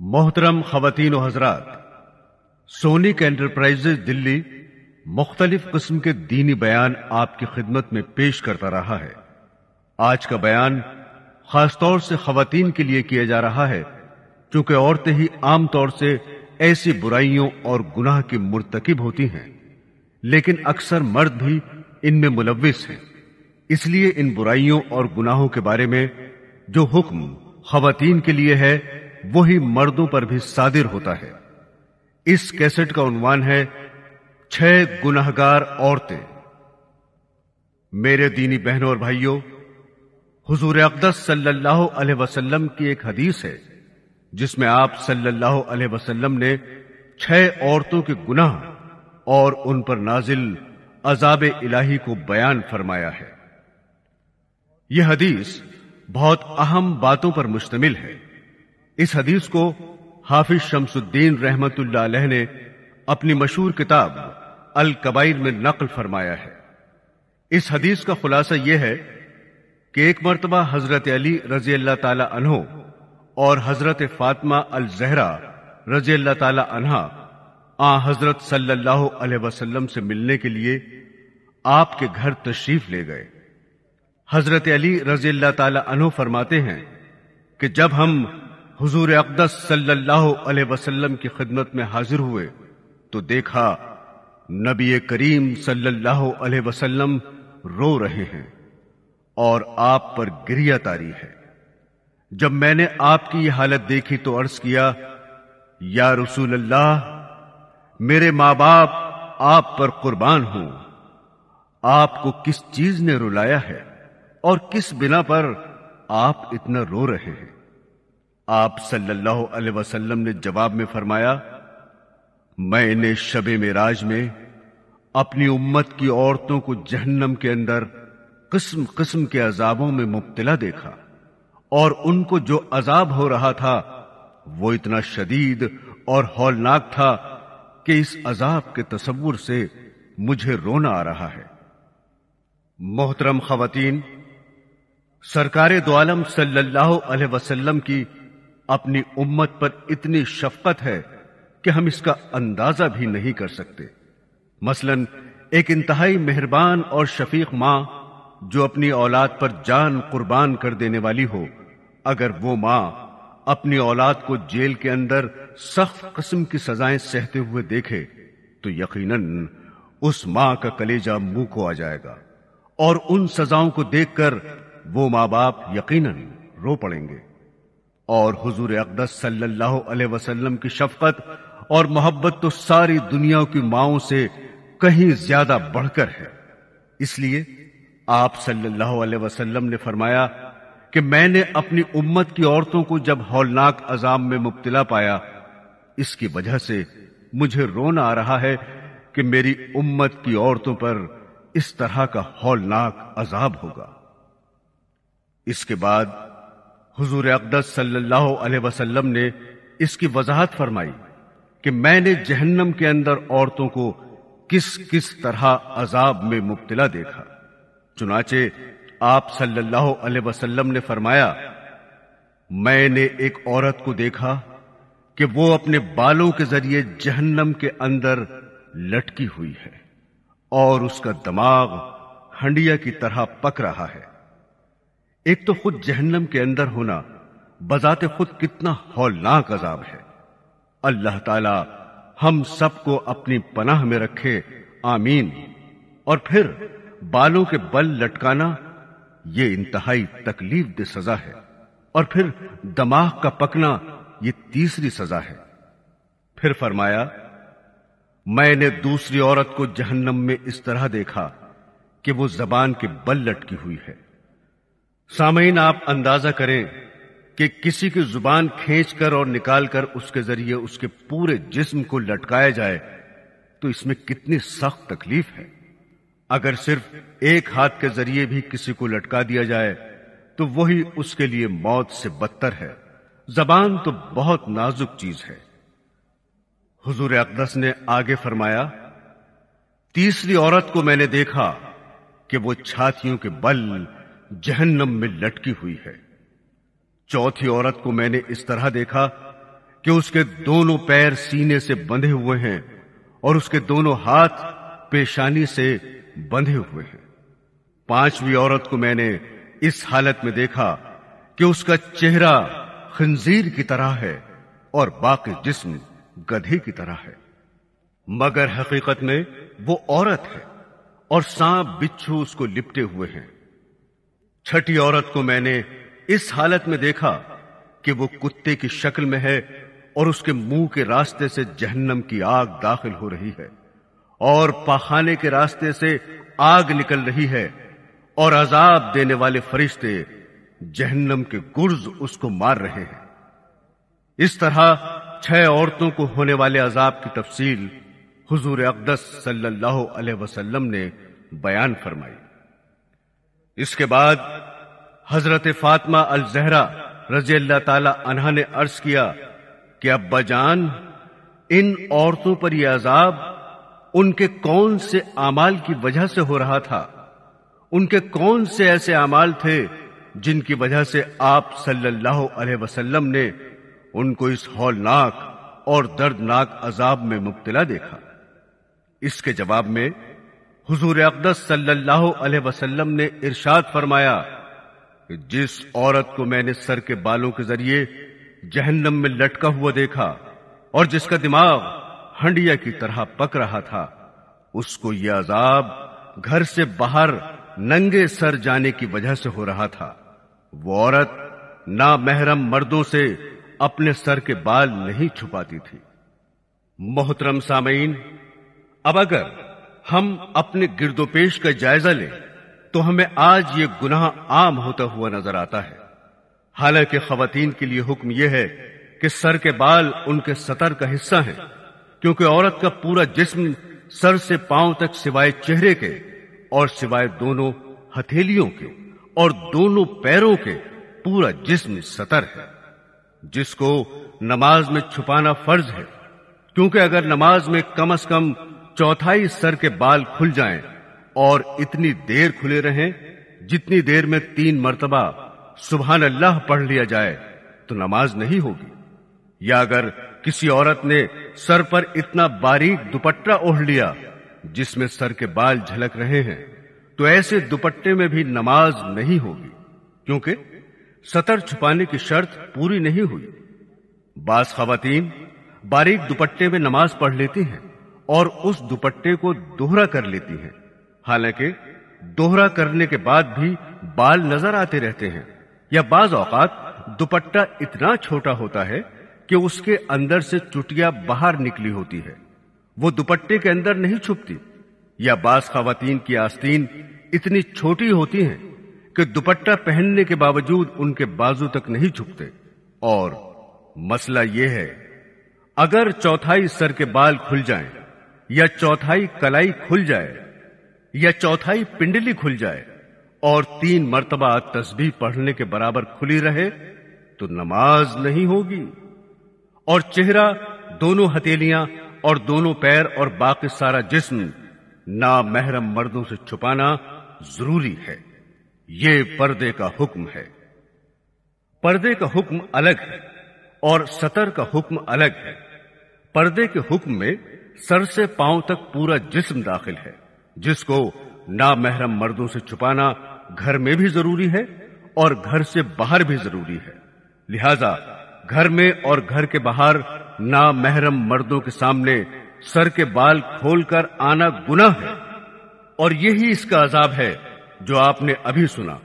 मोहतरम खातन हजरात सोनिक एंटरप्राइजेज दिल्ली मुख्तलिफ किस्म के दीनी बयान आपकी खिदमत में पेश करता रहा है आज का बयान खासतौर से खातन के लिए किया जा रहा है क्योंकि औरतें ही आमतौर से ऐसी बुराइयों और गुनाह की मुरतकब होती हैं लेकिन अक्सर मर्द भी इनमें मुलविस हैं इसलिए इन बुराइयों और गुनाहों के बारे में जो हुक्म खातन के लिए है वही मर्दों पर भी सादिर होता है इस कैसेट का उन्वान है छह गुनाहगार औरतें मेरे दीनी बहनों और भाइयों हुजूर अकदस सल्लल्लाहु अलैहि वसल्लम की एक हदीस है जिसमें आप सल्लल्लाहु अलैहि वसल्लम ने छह औरतों के गुनाह और उन पर नाजिल अजाब इलाही को बयान फरमाया है यह हदीस बहुत अहम बातों पर मुश्तमिल है इस हदीस को हाफिज शमसुद्दीन रहमत ने अपनी मशहूर किताब अल कबाइर में नकल फरमाया है इस हदीस का खुलासा यह है कि एक मरतबा हजरत अली रजी अल्लाह तला अनहो और हजरत फातमा अल जहरा रजी अल्लाह तला अनहा आ हजरत सल्लल्लाहु अलैहि वसल्लम से मिलने के लिए आपके घर तशरीफ ले गए हजरत अली रजी अल्लाह तला अनहो फरमाते हैं कि जब हम हुजूर अकदस सल्लल्लाहु अलैहि वसल्लम की खिदमत में हाजिर हुए तो देखा नबी करीम सल्लल्लाहु अलैहि वसल्लम रो रहे हैं और आप पर गिरिया तारी है जब मैंने आपकी यह हालत देखी तो अर्ज किया या रसूल अल्लाह मेरे मां बाप आप पर कुर्बान हूं आपको किस चीज ने रुलाया है और किस बिना पर आप इतना रो रहे हैं आप सल्लल्लाहु अलैहि वसल्लम ने जवाब में फरमाया मैंने शब मेराज में अपनी उम्मत की औरतों को जहन्नम के अंदर किस्म किस्म के अजाबों में मुब्तला देखा और उनको जो अजाब हो रहा था वो इतना शदीद और हौलनाक था कि इस अजाब के तस्वुर से मुझे रोना आ रहा है मोहतरम खातन सरकार दोआलम सल्लल्लाहु अलैहि वसल्लम की अपनी उम्मत पर इतनी शफकत है कि हम इसका अंदाजा भी नहीं कर सकते मसलन एक इंतहाई मेहरबान और शफीक मां जो अपनी औलाद पर जान कुर्बान कर देने वाली हो अगर वो मां अपनी औलाद को जेल के अंदर सख्त कस्म की सजाएं सहते हुए देखे तो यकीनन उस मां का कलेजा मुंह को आ जाएगा और उन सजाओं को देखकर वो मां बाप यकीनन रो पड़ेंगे और हुजूर अकदस सल्लल्लाहु अलैहि वसल्लम की शफकत और मोहब्बत तो सारी दुनिया की माओ से कहीं ज्यादा बढ़कर है इसलिए आप सल्लल्लाहु अलैहि वसल्लम ने फरमाया कि मैंने अपनी उम्मत की औरतों को जब हौलनाक अजाम में मुब्तला पाया इसकी वजह से मुझे रोना आ रहा है कि मेरी उम्मत की औरतों पर इस तरह का हौलनाक अजाब होगा इसके बाद हजूर अकदस सल्लल्लाहु ने इसकी वजाहत फरमाई कि मैंने जहन्नम के अंदर औरतों को किस किस तरह अजाब में मुब्तला देखा चुनाचे आप सल्लाह वसल्लम ने फरमाया मैंने एक औरत को देखा कि वो अपने बालों के जरिए जहन्नम के अंदर लटकी हुई है और उसका दिमाग हंडिया की तरह पक रहा है एक तो खुद जहन्नम के अंदर होना बजाते खुद कितना हौलनाक अजाब है अल्लाह ताला हम सबको अपनी पनाह में रखे आमीन और फिर बालों के बल लटकाना ये इंतहाई तकलीफ दे सजा है और फिर दमाग का पकना ये तीसरी सजा है फिर फरमाया मैंने दूसरी औरत को जहन्नम में इस तरह देखा कि वो जबान के बल लटकी हुई है सामीन आप अंदाजा करें कि किसी की जुबान खींचकर और निकालकर उसके जरिए उसके पूरे जिस्म को लटकाया जाए तो इसमें कितनी सख्त तकलीफ है अगर सिर्फ एक हाथ के जरिए भी किसी को लटका दिया जाए तो वही उसके लिए मौत से बदतर है जबान तो बहुत नाजुक चीज है हुजूर अकदस ने आगे फरमाया तीसरी औरत को मैंने देखा कि वो छातियों के बल जहन्नम में लटकी हुई है चौथी औरत को मैंने इस तरह देखा कि उसके दोनों पैर सीने से बंधे हुए हैं और उसके दोनों हाथ पेशानी से बंधे हुए हैं पांचवी औरत को मैंने इस हालत में देखा कि उसका चेहरा खंजीर की तरह है और बाकी जिस्म गधे की तरह है मगर हकीकत में वो औरत है और सांप बिच्छू उसको लिपटे हुए हैं छठी औरत को मैंने इस हालत में देखा कि वो कुत्ते की शक्ल में है और उसके मुंह के रास्ते से जहन्नम की आग दाखिल हो रही है और पाखाने के रास्ते से आग निकल रही है और अजाब देने वाले फरिश्ते जहन्नम के गुर्ज उसको मार रहे हैं इस तरह छह औरतों को होने वाले अजाब की तफसील हुजूर अकदस सल्लल्लाहु अलैहि वसल्लम ने बयान फरमाई इसके बाद हजरत फातमा अल जहरा रजी अल्लाह तला ने अर्ज किया कि अब्बा जान इन औरतों पर यह अजाब उनके कौन से अमाल की वजह से हो रहा था उनके कौन से ऐसे अमाल थे जिनकी वजह से आप सल्लल्लाहु अलैहि वसल्लम ने उनको इस हौलनाक और दर्दनाक अजाब में मुब्तला देखा इसके जवाब में हजूर अकदस सल्लाम ने इरशाद फरमाया कि जिस औरत को मैंने सर के बालों के जरिए जहन्नम में लटका हुआ देखा और जिसका दिमाग हंडिया की तरह पक रहा था उसको यह अजाब घर से बाहर नंगे सर जाने की वजह से हो रहा था वो औरत ना महरम मर्दों से अपने सर के बाल नहीं छुपाती थी मोहतरम सामीन अब अगर हम अपने गिरदोपेश का जायजा लें तो हमें आज ये गुनाह आम होता हुआ नजर आता है हालांकि खवतीन के लिए हुक्म यह है कि सर के बाल उनके सतर का हिस्सा है क्योंकि औरत का पूरा जिस्म सर से पांव तक सिवाय चेहरे के और सिवाय दोनों हथेलियों के और दोनों पैरों के पूरा जिस्म सतर है जिसको नमाज में छुपाना फर्ज है क्योंकि अगर नमाज में कम अज कम चौथाई सर के बाल खुल जाएं और इतनी देर खुले रहें जितनी देर में तीन मरतबा सुबहान अल्लाह पढ़ लिया जाए तो नमाज नहीं होगी या अगर किसी औरत ने सर पर इतना बारीक दुपट्टा ओढ़ लिया जिसमें सर के बाल झलक रहे हैं तो ऐसे दुपट्टे में भी नमाज नहीं होगी क्योंकि सतर छुपाने की शर्त पूरी नहीं हुई बास खातन बारीक दुपट्टे में नमाज पढ़ लेती हैं और उस दुपट्टे को दोहरा कर लेती हैं हालांकि दोहरा करने के बाद भी बाल नजर आते रहते हैं या बाज औकात दुपट्टा इतना छोटा होता है कि उसके अंदर से चुटिया बाहर निकली होती है वो दुपट्टे के अंदर नहीं छुपती या बाज खातन की आस्तीन इतनी छोटी होती हैं कि दुपट्टा पहनने के बावजूद उनके बाजू तक नहीं छुपते और मसला यह है अगर चौथाई सर के बाल खुल जाएं या चौथाई कलाई खुल जाए या चौथाई पिंडली खुल जाए और तीन मर्तबा तस्बी पढ़ने के बराबर खुली रहे तो नमाज नहीं होगी और चेहरा दोनों हथेलियां और दोनों पैर और बाकी सारा जिस्म ना महरम मर्दों से छुपाना जरूरी है यह पर्दे का हुक्म है पर्दे का हुक्म अलग है और सतर का हुक्म अलग है पर्दे के हुक्म में सर से पांव तक पूरा जिस्म दाखिल है जिसको नामहरम मर्दों से छुपाना घर में भी जरूरी है और घर से बाहर भी जरूरी है लिहाजा घर में और घर के बाहर नामहरम मर्दों के सामने सर के बाल खोलकर आना गुनाह है और यही इसका अजाब है जो आपने अभी सुना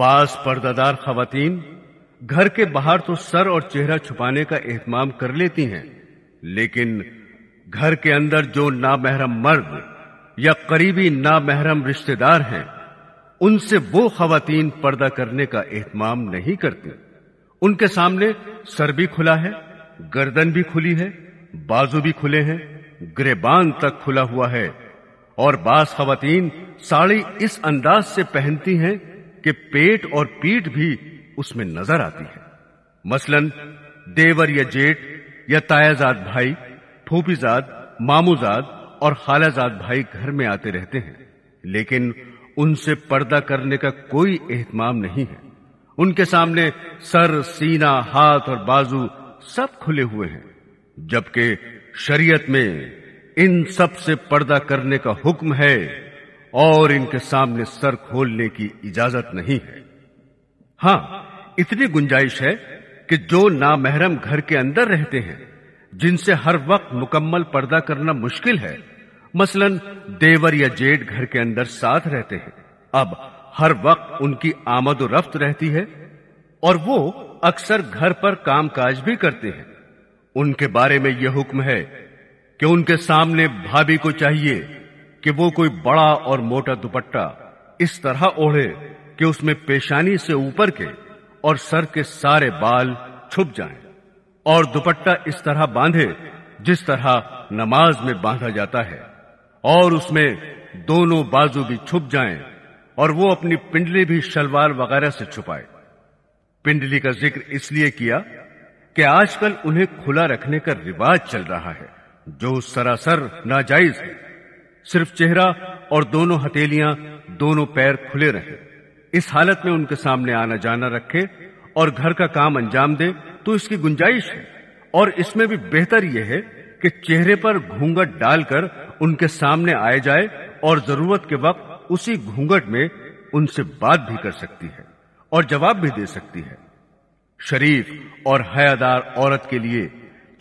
बास पर्दादार खातन घर के बाहर तो सर और चेहरा छुपाने का एहतमाम कर लेती हैं लेकिन घर के अंदर जो नामहरम मर्द या करीबी नामहरम रिश्तेदार हैं उनसे वो खातन पर्दा करने का एहतमाम नहीं करती उनके सामने सर भी खुला है गर्दन भी खुली है बाजू भी खुले हैं ग्रेबान तक खुला हुआ है और बास खातन साड़ी इस अंदाज से पहनती हैं कि पेट और पीठ भी उसमें नजर आती है मसलन देवर या जेठ या तायाजाद भाई फूफीजाद मामूजाद और खालाजाद भाई घर में आते रहते हैं लेकिन उनसे पर्दा करने का कोई एहतमाम नहीं है उनके सामने सर सीना हाथ और बाजू सब खुले हुए हैं जबकि शरीयत में इन सब से पर्दा करने का हुक्म है और इनके सामने सर खोलने की इजाजत नहीं है हां इतनी गुंजाइश है कि जो नामहरम घर के अंदर रहते हैं जिनसे हर वक्त मुकम्मल पर्दा करना मुश्किल है मसलन देवर या जेठ घर के अंदर साथ रहते हैं अब हर वक्त उनकी आमद रफ्त रहती है और वो अक्सर घर पर कामकाज भी करते हैं उनके बारे में यह हुक्म है कि उनके सामने भाभी को चाहिए कि वो कोई बड़ा और मोटा दुपट्टा इस तरह ओढ़े कि उसमें पेशानी से ऊपर के और सर के सारे बाल छुप जाएं। और दुपट्टा इस तरह बांधे जिस तरह नमाज में बांधा जाता है और उसमें दोनों बाजू भी छुप जाएं और वो अपनी पिंडली भी शलवार वगैरह से छुपाए पिंडली का जिक्र इसलिए किया कि आजकल उन्हें खुला रखने का रिवाज चल रहा है जो सरासर नाजायज है सिर्फ चेहरा और दोनों हथेलियां दोनों पैर खुले रहे इस हालत में उनके सामने आना जाना रखे और घर का काम अंजाम दे तो इसकी गुंजाइश है और इसमें भी बेहतर यह है कि चेहरे पर घूंघट डालकर उनके सामने आए जाए और जरूरत के वक्त उसी घूंघट में उनसे बात भी कर सकती है और जवाब भी दे सकती है शरीफ और हयादार औरत के लिए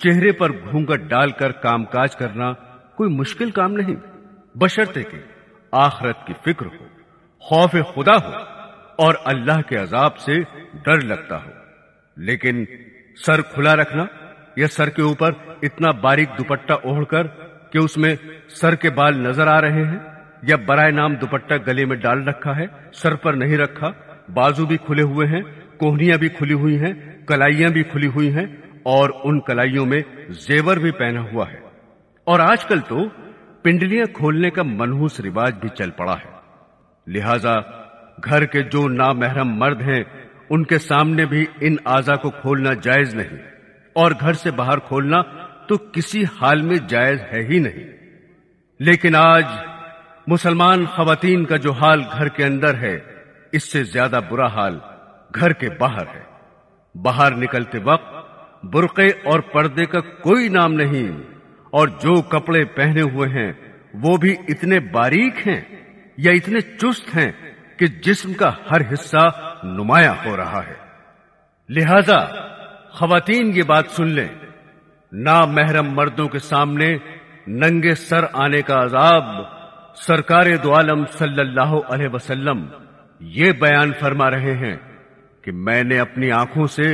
चेहरे पर घूंघट डालकर कामकाज करना कोई मुश्किल काम नहीं बशर्ते कि आखरत की फिक्र हो खौफ खुदा हो और अल्लाह के अजाब से डर लगता हो लेकिन सर खुला रखना या सर के ऊपर इतना बारीक दुपट्टा ओढ़कर कि उसमें सर के बाल नजर आ रहे हैं या बराए नाम दुपट्टा गले में डाल रखा है सर पर नहीं रखा बाजू भी खुले हुए हैं कोहनियां भी खुली हुई हैं कलाइयां भी खुली हुई हैं और उन कलाइयों में जेवर भी पहना हुआ है और आजकल तो पिंडलियां खोलने का मनहूस रिवाज भी चल पड़ा है लिहाजा घर के जो नामहरम मर्द हैं उनके सामने भी इन आजा को खोलना जायज नहीं और घर से बाहर खोलना तो किसी हाल में जायज है ही नहीं लेकिन आज मुसलमान खातन का जो हाल घर के अंदर है इससे ज्यादा बुरा हाल घर के बाहर है बाहर निकलते वक्त बुरके और पर्दे का कोई नाम नहीं और जो कपड़े पहने हुए हैं वो भी इतने बारीक हैं या इतने चुस्त हैं कि जिस्म का हर हिस्सा नुमाया हो रहा है लिहाजा खातन ये बात सुन लें ना महरम मर्दों के सामने नंगे सर आने का अजाब सरकार दोआलम सल्लल्लाहु अलैहि वसल्लम ये बयान फरमा रहे हैं कि मैंने अपनी आंखों से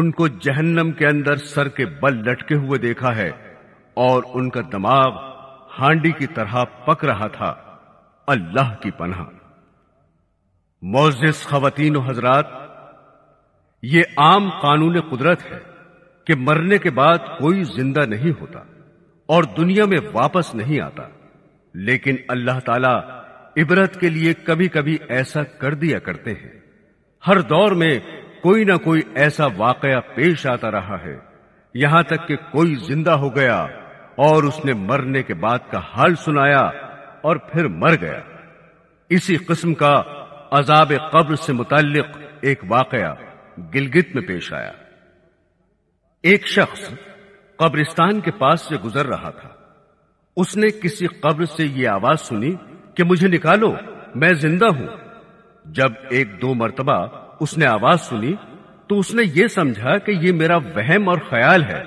उनको जहन्नम के अंदर सर के बल लटके हुए देखा है और उनका दिमाग हांडी की तरह पक रहा था अल्लाह की पनाह मोजिस खातिन हजरात ये आम कानून कुदरत है कि मरने के बाद कोई जिंदा नहीं होता और दुनिया में वापस नहीं आता लेकिन अल्लाह ताला इबरत के लिए कभी कभी ऐसा कर दिया करते हैं हर दौर में कोई ना कोई ऐसा वाकया पेश आता रहा है यहां तक कि कोई जिंदा हो गया और उसने मरने के बाद का हाल सुनाया और फिर मर गया इसी किस्म का अजाब कब्र से मुतक एक वाकया गिलगित में पेश आया एक शख्स कब्रिस्तान के पास से गुजर रहा था उसने किसी कब्र से यह आवाज सुनी कि मुझे निकालो मैं जिंदा हूं जब एक दो मरतबा उसने आवाज सुनी तो उसने ये समझा कि यह मेरा वहम और ख्याल है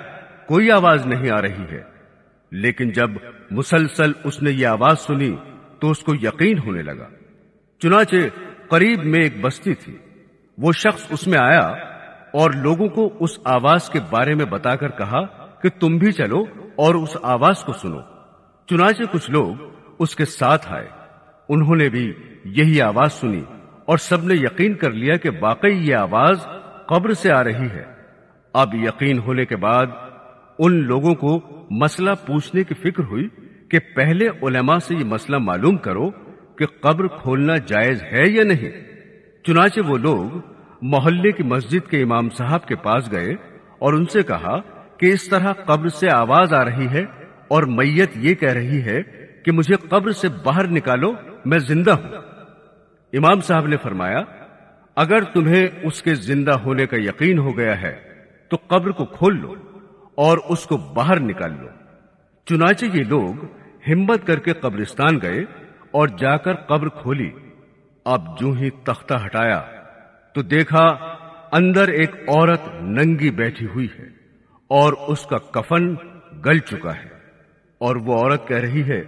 कोई आवाज नहीं आ रही है लेकिन जब मुसलसल उसने ये आवाज सुनी तो उसको यकीन होने लगा चुनाचे करीब में एक बस्ती थी वो शख्स उसमें आया और लोगों को उस आवाज के बारे में बताकर कहा कि तुम भी चलो और उस आवाज को सुनो चुनाचे कुछ लोग उसके साथ आए उन्होंने भी यही आवाज सुनी और सबने यकीन कर लिया कि वाकई ये आवाज कब्र से आ रही है अब यकीन होने के बाद उन लोगों को मसला पूछने की फिक्र हुई कि पहले उलेमा से ये मसला मालूम करो कि कब्र खोलना जायज है या नहीं चुनाचे वो लोग मोहल्ले की मस्जिद के इमाम साहब के पास गए और उनसे कहा कि इस तरह कब्र से आवाज आ रही है और मैयत ये कह रही है कि मुझे कब्र से बाहर निकालो मैं जिंदा हूं इमाम साहब ने फरमाया अगर तुम्हें उसके जिंदा होने का यकीन हो गया है तो कब्र को खोल लो और उसको बाहर निकाल लो चुनाचे ये लोग हिम्मत करके कब्रिस्तान गए और जाकर कब्र खोली अब जो ही तख्ता हटाया तो देखा अंदर एक औरत नंगी बैठी हुई है और उसका कफन गल चुका है और वो औरत कह रही है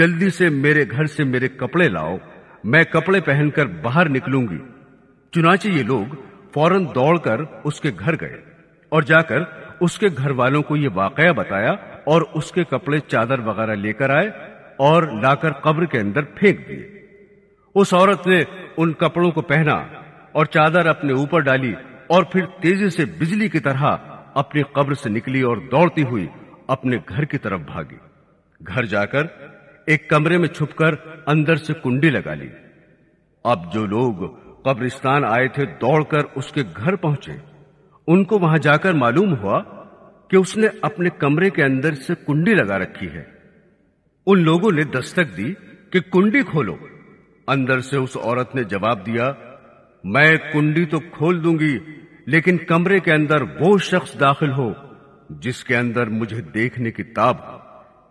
जल्दी से मेरे घर से मेरे कपड़े लाओ मैं कपड़े पहनकर बाहर निकलूंगी चुनाचे ये लोग फौरन दौड़कर उसके घर गए और जाकर उसके घर वालों को यह वाकया बताया और उसके कपड़े चादर वगैरह लेकर आए और लाकर कब्र के अंदर फेंक दिए उस औरत ने उन कपड़ों को पहना और चादर अपने ऊपर डाली और फिर तेजी से बिजली की तरह अपनी कब्र से निकली और दौड़ती हुई अपने घर की तरफ भागी घर जाकर एक कमरे में छुपकर अंदर से कुंडी लगा ली अब जो लोग कब्रिस्तान आए थे दौड़कर उसके घर पहुंचे उनको वहां जाकर मालूम हुआ कि उसने अपने कमरे के अंदर से कुंडी लगा रखी है उन लोगों ने दस्तक दी कि कुंडी खोलो अंदर से उस औरत ने जवाब दिया मैं कुंडी तो खोल दूंगी लेकिन कमरे के अंदर वो शख्स दाखिल हो जिसके अंदर मुझे देखने की ताब हो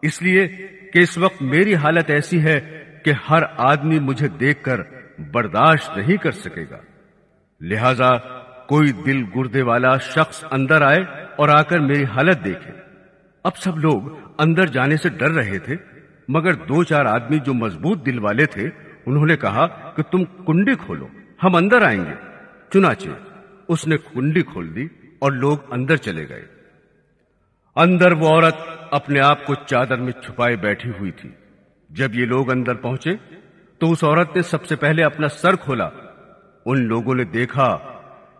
इसलिए कि इस वक्त मेरी हालत ऐसी है कि हर आदमी मुझे देखकर बर्दाश्त नहीं कर सकेगा लिहाजा कोई दिल गुर्दे वाला शख्स अंदर आए और आकर मेरी हालत देखे अब सब लोग अंदर जाने से डर रहे थे मगर दो चार आदमी जो मजबूत दिल वाले थे उन्होंने कहा कि तुम कुंडी खोलो हम अंदर आएंगे चुनाचे उसने कुंडी खोल दी और लोग अंदर चले गए अंदर वो औरत अपने आप को चादर में छुपाए बैठी हुई थी जब ये लोग अंदर पहुंचे तो उस औरत ने सबसे पहले अपना सर खोला उन लोगों ने देखा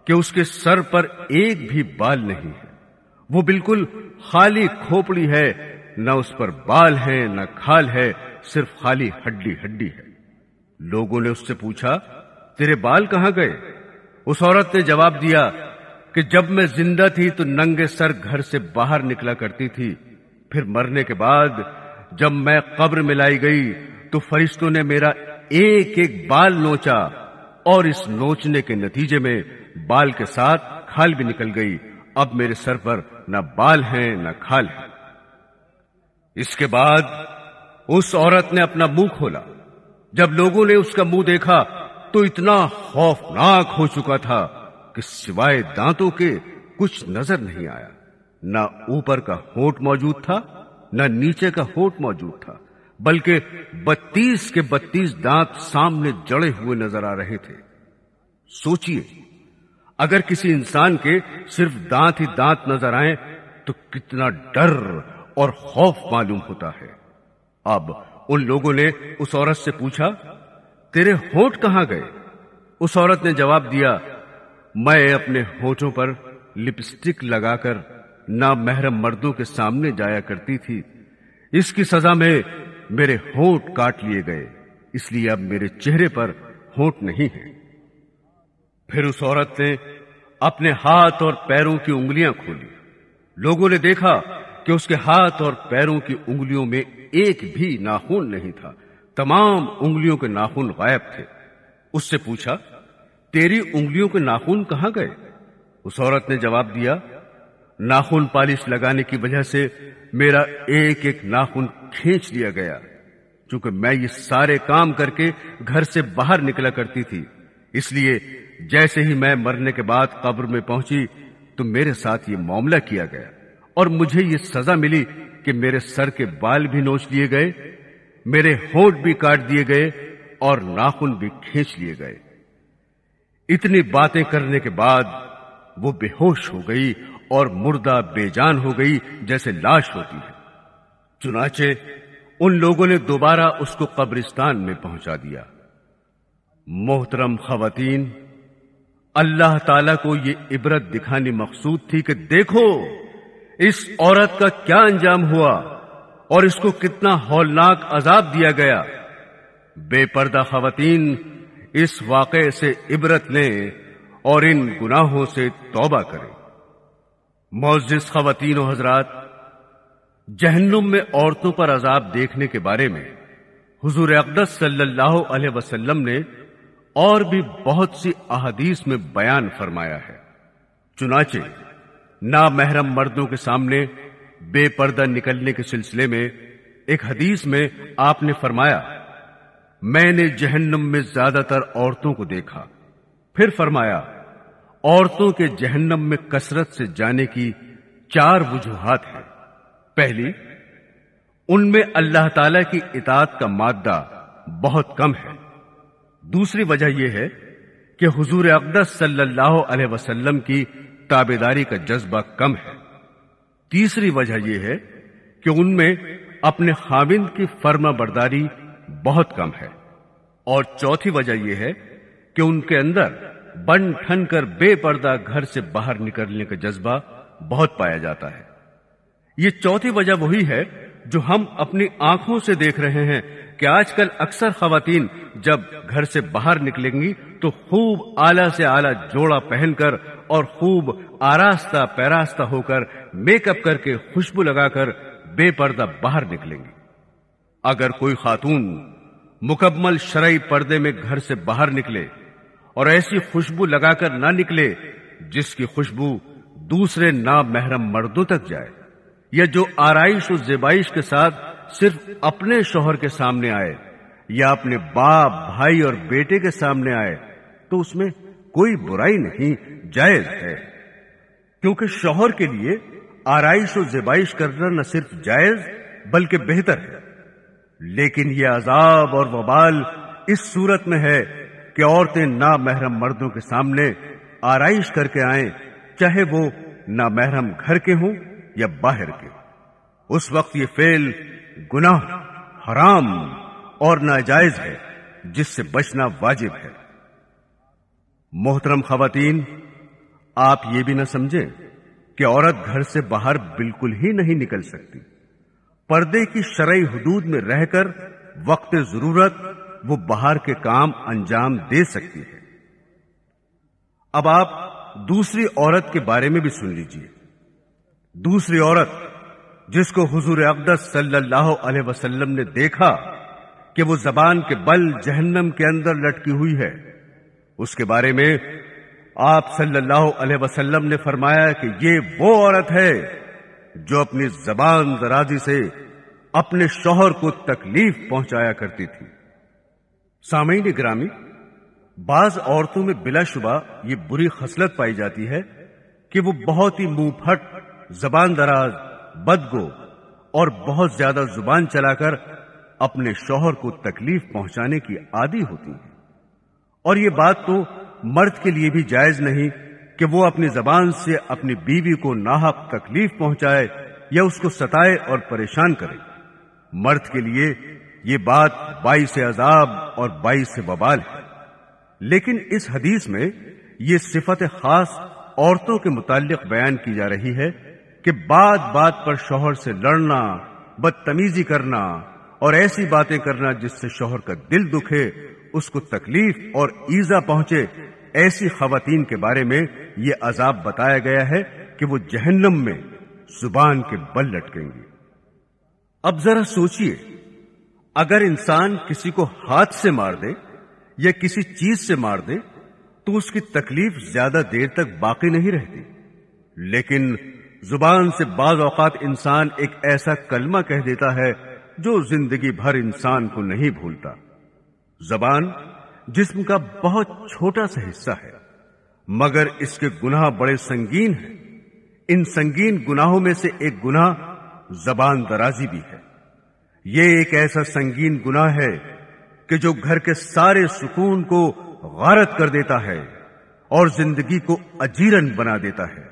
कि उसके सर पर एक भी बाल नहीं है वो बिल्कुल खाली खोपड़ी है न उस पर बाल है न खाल है सिर्फ खाली हड्डी हड्डी है लोगों ने उससे पूछा तेरे बाल कहां गए उस औरत ने जवाब दिया कि जब मैं जिंदा थी तो नंगे सर घर से बाहर निकला करती थी फिर मरने के बाद जब मैं कब्र में लाई गई तो फरिश्तों ने मेरा एक एक बाल नोचा और इस नोचने के नतीजे में बाल के साथ खाल भी निकल गई अब मेरे सर पर न बाल है न खाल है इसके बाद उस औरत ने अपना मुंह खोला जब लोगों ने उसका मुंह देखा तो इतना खौफनाक हो चुका था कि सिवाय दांतों के कुछ नजर नहीं आया न ऊपर का होठ मौजूद था न नीचे का होठ मौजूद था बल्कि बत्तीस के बत्तीस दांत सामने जड़े हुए नजर आ रहे थे सोचिए अगर किसी इंसान के सिर्फ दांत ही दांत नजर आए तो कितना डर और खौफ मालूम होता है अब उन लोगों ने उस औरत से पूछा तेरे होठ कहां गए उस औरत ने जवाब दिया मैं अपने होठों पर लिपस्टिक लगाकर ना महरम मर्दों के सामने जाया करती थी इसकी सजा में मेरे होठ काट लिए गए इसलिए अब मेरे चेहरे पर होठ नहीं है फिर उस औरत ने अपने हाथ और पैरों की उंगलियां खोली लोगों ने देखा कि उसके हाथ और पैरों की उंगलियों में एक भी नाखून नहीं था तमाम उंगलियों के नाखून गायब थे उससे पूछा तेरी उंगलियों के नाखून कहां गए उस औरत ने जवाब दिया नाखून पालिश लगाने की वजह से मेरा एक एक नाखून खींच लिया गया क्योंकि मैं ये सारे काम करके घर से बाहर निकला करती थी इसलिए जैसे ही मैं मरने के बाद कब्र में पहुंची तो मेरे साथ ये मामला किया गया और मुझे ये सजा मिली कि मेरे सर के बाल भी नोच लिए गए मेरे होठ भी काट दिए गए और नाखून भी खींच लिए गए इतनी बातें करने के बाद वो बेहोश हो गई और मुर्दा बेजान हो गई जैसे लाश होती है चुनाचे उन लोगों ने दोबारा उसको कब्रिस्तान में पहुंचा दिया मोहतरम खवतीन अल्लाह ताला को ये इबरत दिखानी मकसूद थी कि देखो इस औरत का क्या अंजाम हुआ और इसको कितना हौलनाक अजाब दिया गया बेपर्दा खातन इस वाकये से इबरत लें और इन गुनाहों से तौबा करें मोजिस खातन हजरात जहन्नुम में औरतों पर अजाब देखने के बारे में हुजूर अकदस सल्लल्लाहु अलैहि वसल्लम ने और भी बहुत सी अहदीस में बयान फरमाया है चुनाचे ना महरम मर्दों के सामने बेपर्दा निकलने के सिलसिले में एक हदीस में आपने फरमाया मैंने जहन्नम में ज्यादातर औरतों को देखा फिर फरमाया औरतों के जहन्नम में कसरत से जाने की चार वजूहत हैं पहली उनमें अल्लाह ताला की इतात का मादा बहुत कम है दूसरी वजह यह है कि हुजूर अकदस सल्लल्लाहु अलैहि वसल्लम की ताबेदारी का जज्बा कम है तीसरी वजह यह है कि उनमें अपने हाविंद की फर्मा बर्दारी बहुत कम है और चौथी वजह यह है कि उनके अंदर बन ठन कर बेपर्दा घर से बाहर निकलने का जज्बा बहुत पाया जाता है यह चौथी वजह वही है जो हम अपनी आंखों से देख रहे हैं कि आजकल अक्सर खातन जब घर से बाहर निकलेंगी तो खूब आला से आला जोड़ा पहनकर और खूब आरास्ता पैरास्ता होकर मेकअप करके खुशबू लगाकर बेपर्दा बाहर निकलेंगी अगर कोई खातून मुकम्मल शराई पर्दे में घर से बाहर निकले और ऐसी खुशबू लगाकर ना निकले जिसकी खुशबू दूसरे ना महरम मर्दों तक जाए या जो आरइश और जेबाइश के साथ सिर्फ अपने शोहर के सामने आए या अपने बाप भाई और बेटे के सामने आए तो उसमें कोई बुराई नहीं जायज है क्योंकि शोहर के लिए आरइश और जेबाइश करना न सिर्फ जायज बल्कि बेहतर है लेकिन यह अजाब और वबाल इस सूरत में है कि औरतें ना महरम मर्दों के सामने आरइश करके आए चाहे वो नामहरम घर के हों या बाहर के उस वक्त ये फेल गुनाह हराम और नाजायज है जिससे बचना वाजिब है मोहतरम खातन आप ये भी ना समझें कि औरत घर से बाहर बिल्कुल ही नहीं निकल सकती पर्दे की शरय हदूद में रहकर वक्त जरूरत वो बाहर के काम अंजाम दे सकती है अब आप दूसरी औरत के बारे में भी सुन लीजिए दूसरी औरत जिसको हुजूर अकदस सल्लल्लाहु अलैहि वसल्लम ने देखा कि वो जबान के बल जहन्नम के अंदर लटकी हुई है उसके बारे में आप सल्लल्लाहु अलैहि वसल्लम ने फरमाया कि ये वो औरत है जो अपनी जबान दराजी से अपने शोहर को तकलीफ पहुंचाया करती थी ने ग्रामी बाज औरतों में बिलाशुबा ये बुरी खसलत पाई जाती है कि वो बहुत ही मुंह फट जबान दराज बदगो और बहुत ज्यादा जुबान चलाकर अपने शोहर को तकलीफ पहुंचाने की आदि होती है और ये बात तो मर्द के लिए भी जायज नहीं कि वो अपनी जबान से अपनी बीवी को नाहक तकलीफ पहुंचाए या उसको सताए और परेशान करे मर्द के लिए ये बात बाई से अजाब और बाई से बबाल है लेकिन इस हदीस में ये सिफत खास औरतों के मुतालिक बयान की जा रही है कि बात बात पर शोहर से लड़ना बदतमीजी करना और ऐसी बातें करना जिससे शोहर का दिल दुखे उसको तकलीफ और ईजा पहुंचे ऐसी खातन के बारे में यह अजाब बताया गया है कि वो जहन्नम में जुबान के बल लटकेंगे अब जरा सोचिए अगर इंसान किसी को हाथ से मार दे या किसी चीज से मार दे तो उसकी तकलीफ ज्यादा देर तक बाकी नहीं रहती लेकिन जुबान से बाज औकात इंसान एक ऐसा कलमा कह देता है जो जिंदगी भर इंसान को नहीं भूलता जबान जिस्म का बहुत छोटा सा हिस्सा है मगर इसके गुनाह बड़े संगीन हैं इन संगीन गुनाहों में से एक गुनाह जबान दराजी भी है यह एक ऐसा संगीन गुनाह है कि जो घर के सारे सुकून को गारत कर देता है और जिंदगी को अजीरन बना देता है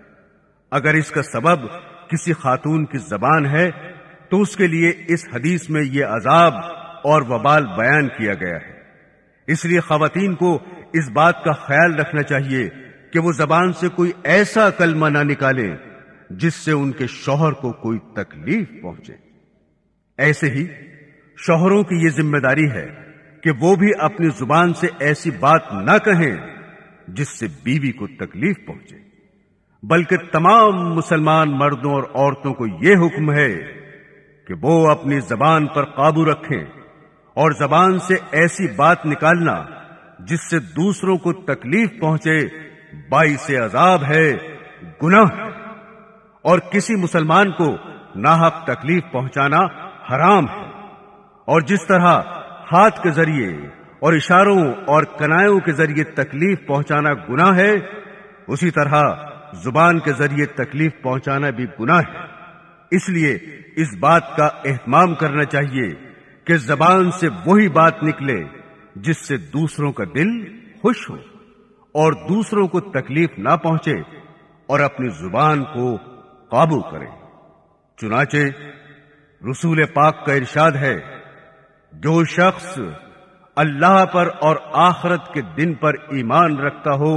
अगर इसका सबब किसी खातून की जबान है तो उसके लिए इस हदीस में यह अजाब और वबाल बयान किया गया है इसलिए खातन को इस बात का ख्याल रखना चाहिए कि वो जबान से कोई ऐसा कलमा ना निकालें जिससे उनके शोहर को कोई तकलीफ पहुंचे ऐसे ही शोहरों की ये जिम्मेदारी है कि वो भी अपनी जुबान से ऐसी बात ना कहें जिससे बीवी को तकलीफ पहुंचे बल्कि तमाम मुसलमान मर्दों और औरतों को यह हुक्म है कि वो अपनी जबान पर काबू रखें और जबान से ऐसी बात निकालना जिससे दूसरों को तकलीफ पहुंचे बाई से अजाब है गुनाह और किसी मुसलमान को नाहक तकलीफ पहुंचाना हराम है और जिस तरह हाथ के जरिए और इशारों और कनायों के जरिए तकलीफ पहुंचाना गुनाह है उसी तरह जुबान के जरिए तकलीफ पहुंचाना भी गुनाह है इसलिए इस बात का एहतमाम करना चाहिए कि जबान से वही बात निकले जिससे दूसरों का दिल खुश हो और दूसरों को तकलीफ ना पहुंचे और अपनी जुबान को काबू करें चुनाचे रसूल पाक का इरशाद है जो शख्स अल्लाह पर और आखरत के दिन पर ईमान रखता हो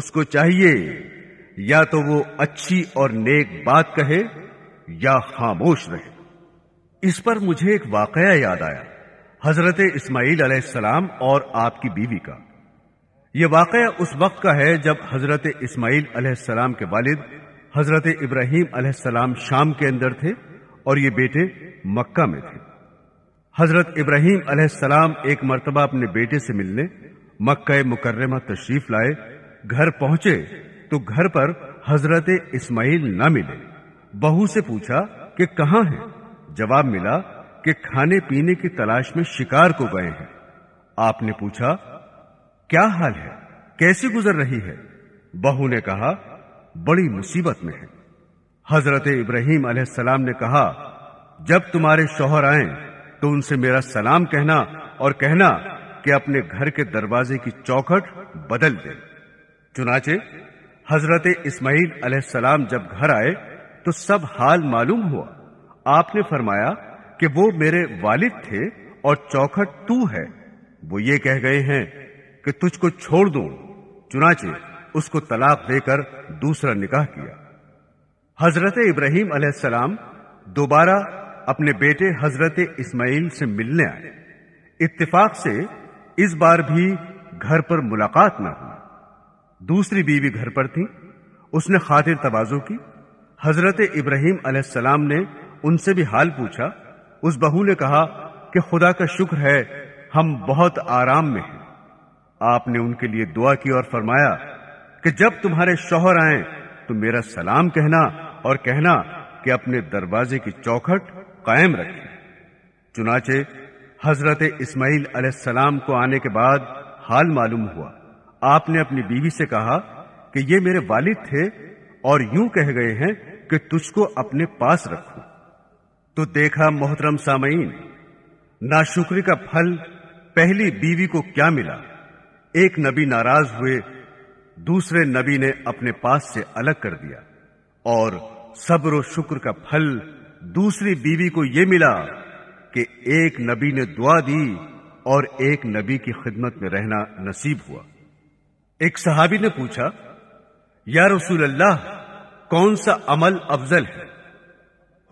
उसको चाहिए या तो वो अच्छी और नेक बात कहे या खामोश रहे इस पर मुझे एक वाकया याद आया हजरत इस्माईल अलैहिस्सलाम और आपकी बीवी का यह वाकया उस वक्त का है जब हजरत इस्माईल अलैहिस्सलाम के वालिद हजरत इब्राहिम अलैहिस्सलाम शाम के अंदर थे और ये बेटे मक्का में थे हजरत इब्राहिम अलैहिस्सलाम एक मरतबा अपने बेटे से मिलने मक्का मुकर्रमा तशरीफ लाए घर पहुंचे तो घर पर हजरत इस्माइल न मिले बहू से पूछा कि कहां हैं जवाब मिला कि खाने पीने की तलाश में शिकार को गए हैं आपने पूछा क्या हाल है कैसे गुजर रही है बहू ने कहा बड़ी मुसीबत में है हजरत इब्राहिम अलैहिस्सलाम ने कहा जब तुम्हारे शोहर आए तो उनसे मेरा सलाम कहना और कहना कि अपने घर के दरवाजे की चौखट बदल दे चुनाचे हजरत इस्माइल अलैहिस्सलाम जब घर आए तो सब हाल मालूम हुआ आपने फरमाया कि वो मेरे वालिद थे और चौखट तू है वो ये कह गए हैं कि तुझको छोड़ दू चुनाचे उसको तलाक देकर दूसरा निकाह किया हजरत इब्राहिम अलैहिस्सलाम दोबारा अपने बेटे हजरत इस्माइल से मिलने आए इत्तेफाक से इस बार भी घर पर मुलाकात ना हुई दूसरी बीवी घर पर थी उसने खातिर तवाजो की हजरत इब्राहिम अलैहिस्सलाम ने उनसे भी हाल पूछा उस बहू ने कहा कि खुदा का शुक्र है हम बहुत आराम में हैं आपने उनके लिए दुआ की और फरमाया कि जब तुम्हारे शोहर आए तो मेरा सलाम कहना और कहना कि अपने दरवाजे की चौखट कायम रखें चुनाचे हजरत इस्माइल अलैहिस्सलाम को आने के बाद हाल मालूम हुआ आपने अपनी बीवी से कहा कि ये मेरे वालिद थे और यूं कह गए हैं कि तुझको अपने पास रखूं तो देखा मोहतरम सामयीन नाशुक्री का फल पहली बीवी को क्या मिला एक नबी नाराज हुए दूसरे नबी ने अपने पास से अलग कर दिया और सब्र शुक्र का फल दूसरी बीवी को यह मिला कि एक नबी ने दुआ दी और एक नबी की खिदमत में रहना नसीब हुआ एक सहाबी ने पूछा या रसूल अल्लाह कौन सा अमल अफजल है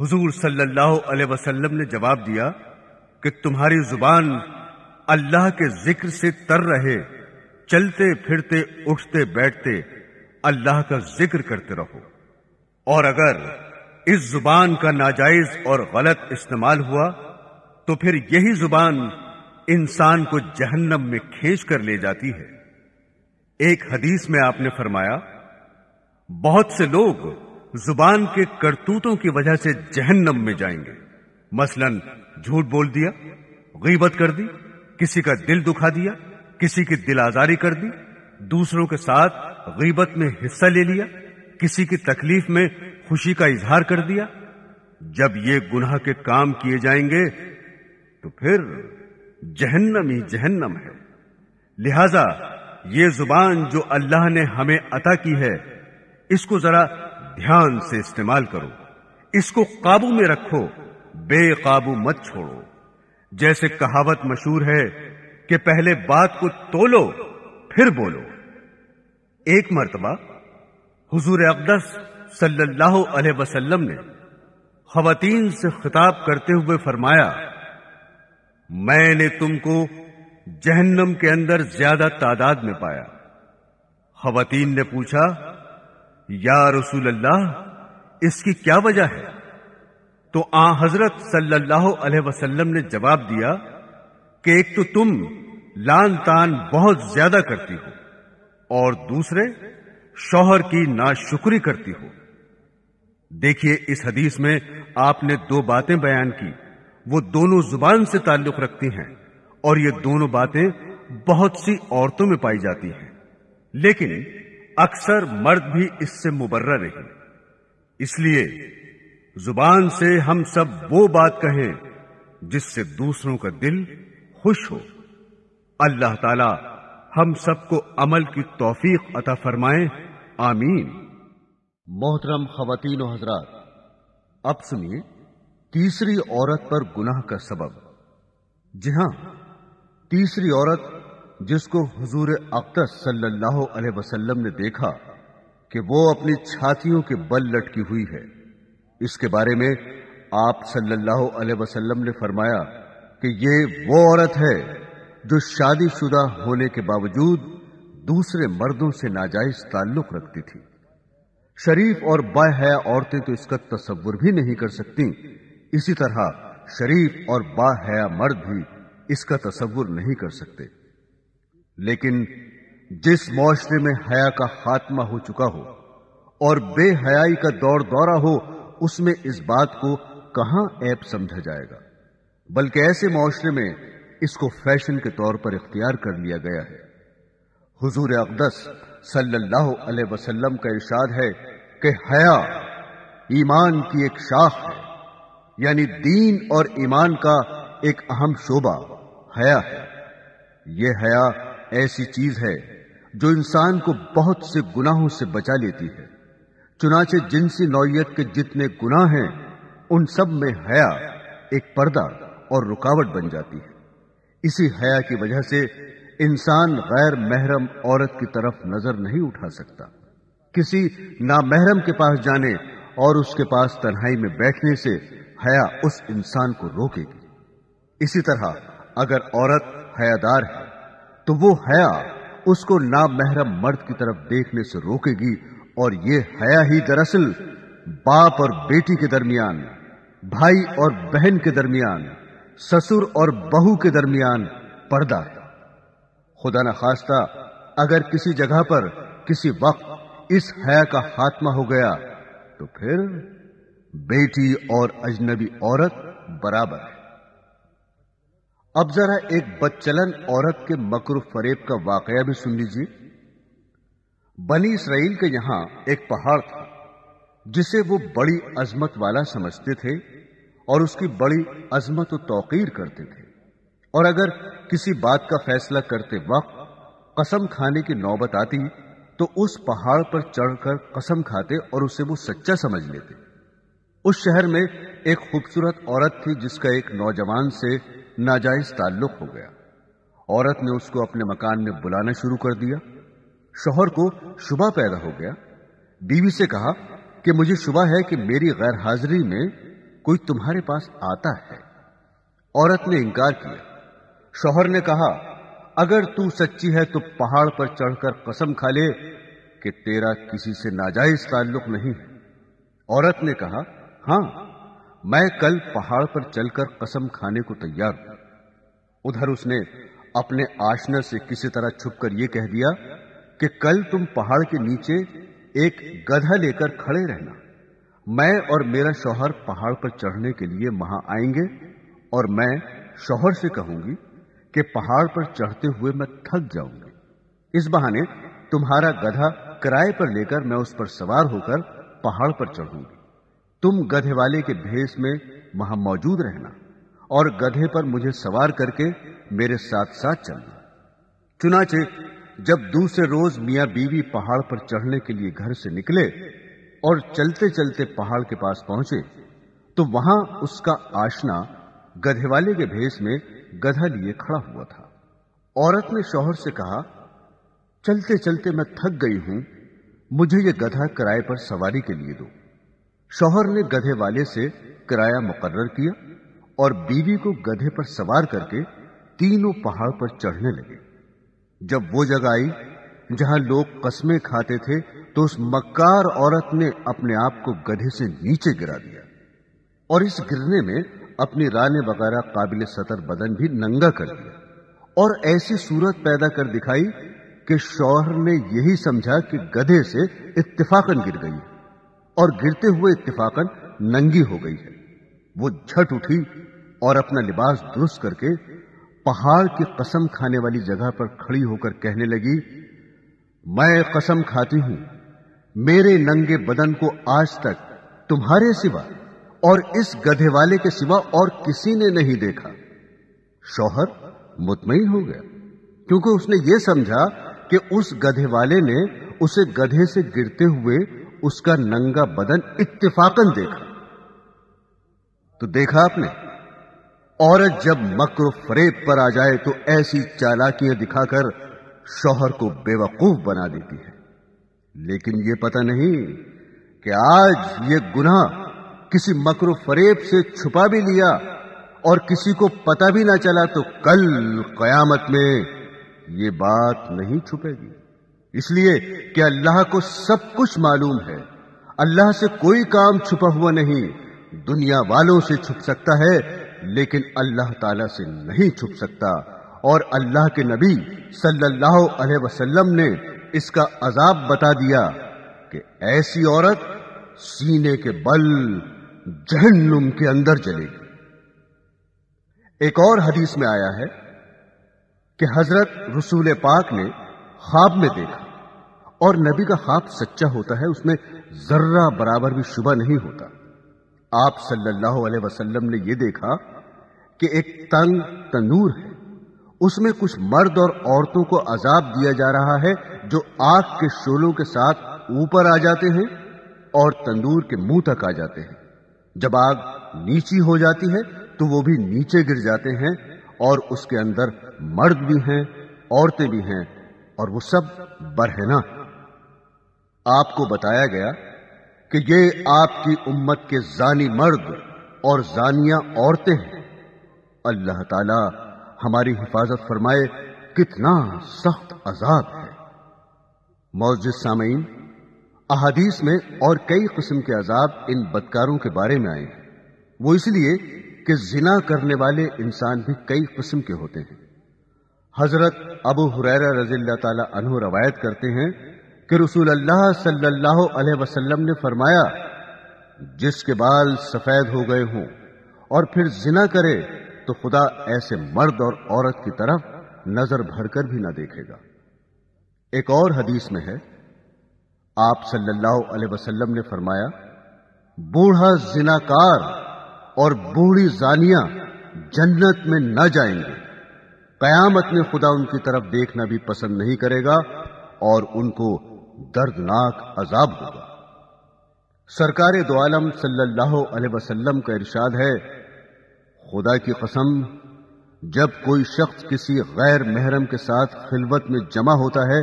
हुजूर सल्लल्लाहु अलैहि वसल्लम ने जवाब दिया कि तुम्हारी जुबान अल्लाह के जिक्र से तर रहे चलते फिरते उठते बैठते अल्लाह का जिक्र करते रहो और अगर इस जुबान का नाजायज और गलत इस्तेमाल हुआ तो फिर यही जुबान इंसान को जहन्नम में खींच कर ले जाती है एक हदीस में आपने फरमाया बहुत से लोग जुबान के करतूतों की वजह से जहन्नम में जाएंगे मसलन झूठ बोल दिया गीबत कर दी किसी का दिल दुखा दिया किसी की दिल आजारी कर दी दूसरों के साथ गीबत में हिस्सा ले लिया किसी की तकलीफ में खुशी का इजहार कर दिया जब ये गुनाह के काम किए जाएंगे तो फिर जहन्नम ही जहन्नम है लिहाजा ये जुबान जो अल्लाह ने हमें अता की है इसको जरा ध्यान से इस्तेमाल करो इसको काबू में रखो बेकाबू मत छोड़ो जैसे कहावत मशहूर है कि पहले बात को तोलो फिर बोलो एक मरतबा हुजूर अकदस सल्लल्लाहु अलैहि वसल्लम ने खातन से खिताब करते हुए फरमाया मैंने तुमको जहन्नम के अंदर ज्यादा तादाद में पाया खातन ने पूछा या रसूल अल्लाह इसकी क्या वजह है तो आ हजरत सल्लल्लाहु अलैहि वसल्लम ने जवाब दिया कि एक तो तुम लान तान बहुत ज्यादा करती हो और दूसरे शौहर की नाशुक्री करती हो देखिए इस हदीस में आपने दो बातें बयान की वो दोनों जुबान से ताल्लुक रखती हैं और ये दोनों बातें बहुत सी औरतों में पाई जाती हैं लेकिन अक्सर मर्द भी इससे मुबर्रा रहे इसलिए जुबान से हम सब वो बात कहें जिससे दूसरों का दिल खुश हो अल्लाह ताला हम सबको अमल की तौफीक अता फरमाए आमीन मोहतरम खवतिन हजरात अब सुनिए तीसरी औरत पर गुनाह का सबब जी हां तीसरी औरत जिसको हजूर अख्तर सल्लल्लाहु अलैहि वसल्लम ने देखा कि वो अपनी छातियों के बल लटकी हुई है इसके बारे में आप सल्लल्लाहु अलैहि वसल्लम ने फरमाया कि ये वो औरत है जो शादीशुदा होने के बावजूद दूसरे मर्दों से नाजायज ताल्लुक रखती थी शरीफ और बाहया औरतें तो इसका तस्वुर भी नहीं कर सकती इसी तरह शरीफ और बाहया मर्द भी इसका तस्वुर नहीं कर सकते लेकिन जिस मुआरे में हया का खात्मा हो चुका हो और बेहयाई का दौर दौरा हो उसमें इस बात को कहां ऐप समझा जाएगा बल्कि ऐसे मुआरे में इसको फैशन के तौर पर इख्तियार कर लिया गया है हुजूर अकदस सल्लल्लाहु अलैहि वसल्लम का इरशाद है कि हया ईमान की एक शाख है यानी दीन और ईमान का एक अहम शोबा हया है यह हया ऐसी चीज है जो इंसान को बहुत से गुनाहों से बचा लेती है चुनाचे जिनसी नौयत के जितने गुनाह हैं उन सब में हया एक पर्दा और रुकावट बन जाती है इसी हया की वजह से इंसान गैर महरम औरत की तरफ नजर नहीं उठा सकता किसी नामहरम के पास जाने और उसके पास तन्हाई में बैठने से हया उस इंसान को रोकेगी इसी तरह अगर औरत हयादार है तो वो हया उसको नामहरम मर्द की तरफ देखने से रोकेगी और ये हया ही दरअसल बाप और बेटी के दरमियान भाई और बहन के दरमियान ससुर और बहू के दरमियान पर्दा है खुदा न खास्ता अगर किसी जगह पर किसी वक्त इस हया का खात्मा हो गया तो फिर बेटी और अजनबी औरत बराबर है अब जरा एक बच्चलन औरत के मकर फरेब का वाकया भी सुन लीजिए बनी इसराइल के यहां एक पहाड़ था जिसे वो बड़ी अजमत वाला समझते थे और उसकी बड़ी अजमत तो तोकीर करते थे और अगर किसी बात का फैसला करते वक्त कसम खाने की नौबत आती तो उस पहाड़ पर चढ़कर कसम खाते और उसे वो सच्चा समझ लेते उस शहर में एक खूबसूरत औरत थी जिसका एक नौजवान से नाजायज ताल्लुक हो गया औरत ने उसको अपने मकान में बुलाना शुरू कर दिया शोहर को शुबा पैदा हो गया बीवी से कहा कि मुझे शुबा है कि मेरी गैर हाजिरी में कोई तुम्हारे पास आता है औरत ने इनकार किया शोहर ने कहा अगर तू सच्ची है तो पहाड़ पर चढ़कर कसम खा ले कि तेरा किसी से नाजायज ताल्लुक नहीं है औरत ने कहा हां मैं कल पहाड़ पर चलकर कसम खाने को तैयार हूं उधर उसने अपने आशनर से किसी तरह छुपकर यह कह दिया कि कल तुम पहाड़ के नीचे एक गधा लेकर खड़े रहना मैं और मेरा शौहर पहाड़ पर चढ़ने के लिए वहां आएंगे और मैं शौहर से कहूंगी कि पहाड़ पर चढ़ते हुए मैं थक जाऊंगी इस बहाने तुम्हारा गधा किराए पर लेकर मैं उस पर सवार होकर पहाड़ पर चढ़ूंगी तुम गधे वाले के भेष में वहां मौजूद रहना और गधे पर मुझे सवार करके मेरे साथ साथ चलना चुनाचे जब दूसरे रोज मियाँ बीवी पहाड़ पर चढ़ने के लिए घर से निकले और चलते चलते पहाड़ के पास पहुंचे तो वहां उसका आशना गधे वाले के भेष में गधा लिए खड़ा हुआ था औरत ने शोहर से कहा चलते चलते मैं थक गई हूं मुझे यह गधा किराए पर सवारी के लिए दो शोहर ने गधे वाले से किराया मुकर्र किया और बीवी को गधे पर सवार करके तीनों पहाड़ पर चढ़ने लगे जब वो जगह आई जहां लोग कस्में खाते थे तो उस मक्कार औरत ने अपने आप को गधे से नीचे गिरा दिया और इस गिरने में अपनी राने वगैरह काबिल सतर बदन भी नंगा कर दिया और ऐसी सूरत पैदा कर दिखाई कि शौहर ने यही समझा कि गधे से इत्तिफाकन गिर गई और गिरते हुए इत्तिफाकन नंगी हो गई है वो झट उठी और अपना लिबास दुरुस्त करके पहाड़ की कसम खाने वाली जगह पर खड़ी होकर कहने लगी मैं कसम खाती हूं मेरे नंगे बदन को आज तक तुम्हारे सिवा और इस गधे वाले के सिवा और किसी ने नहीं देखा शौहर मुतमईन हो गया क्योंकि उसने यह समझा कि उस गधे वाले ने उसे गधे से गिरते हुए उसका नंगा बदन इत्तेफाकन देखा तो देखा आपने औरत जब मकर फरेब पर आ जाए तो ऐसी चालाकियां दिखाकर शोहर को बेवकूफ बना देती है लेकिन यह पता नहीं कि आज यह गुना किसी मकर फरेब से छुपा भी लिया और किसी को पता भी ना चला तो कल कयामत में यह बात नहीं छुपेगी इसलिए कि अल्लाह को सब कुछ मालूम है अल्लाह से कोई काम छुपा हुआ नहीं दुनिया वालों से छुप सकता है लेकिन अल्लाह ताला से नहीं छुप सकता और अल्लाह के नबी सल्लल्लाहु अलैहि वसल्लम ने इसका अजाब बता दिया कि ऐसी औरत सीने के बल जहन्नुम के अंदर जलेगी एक और हदीस में आया है कि हजरत रसूल पाक ने ख्वाब में देखा और नबी का ख्वाब सच्चा होता है उसमें जर्रा बराबर भी शुभ नहीं होता आप सल्लल्लाहु अलैहि वसल्लम ने यह देखा कि एक तंग तंदूर है उसमें कुछ मर्द और औरतों को अजाब दिया जा रहा है जो आग के शोलों के साथ ऊपर आ जाते हैं और तंदूर के मुंह तक आ जाते हैं जब आग नीची हो जाती है तो वो भी नीचे गिर जाते हैं और उसके अंदर मर्द भी हैं औरतें भी हैं और वो सब बरहना आपको बताया गया कि ये आपकी उम्मत के जानी मर्द और जानिया औरतें हैं अल्लाह ताला हमारी हिफाजत फरमाए कितना सख्त अजाब है मौजिद सामीन अहादीस में और कई किस्म के अजाब इन बदकारों के बारे में आए हैं वो इसलिए कि जिना करने वाले इंसान भी कई किस्म के होते हैं हजरत अबू हुरैरा रजील्ला तला रवायत करते हैं कि रसूल अल्लाह सल्लल्लाहु अलैहि वसल्लम ने फरमाया जिसके बाल सफेद हो गए हों और फिर जिना करे तो खुदा ऐसे मर्द और औरत की तरफ नजर भरकर भी ना देखेगा एक और हदीस में है आप सल्लल्लाहु अलैहि वसल्लम ने फरमाया बूढ़ा जिनाकार और बूढ़ी जानिया जन्नत में न जाएंगे कयामत में खुदा उनकी तरफ देखना भी पसंद नहीं करेगा और उनको दर्दनाक अजाब होगा सरकार दो आलम सल्लल्लाहु अलैहि वसल्लम का इरशाद है खुदा की कसम जब कोई शख्स किसी गैर महरम के साथ खिलवत में जमा होता है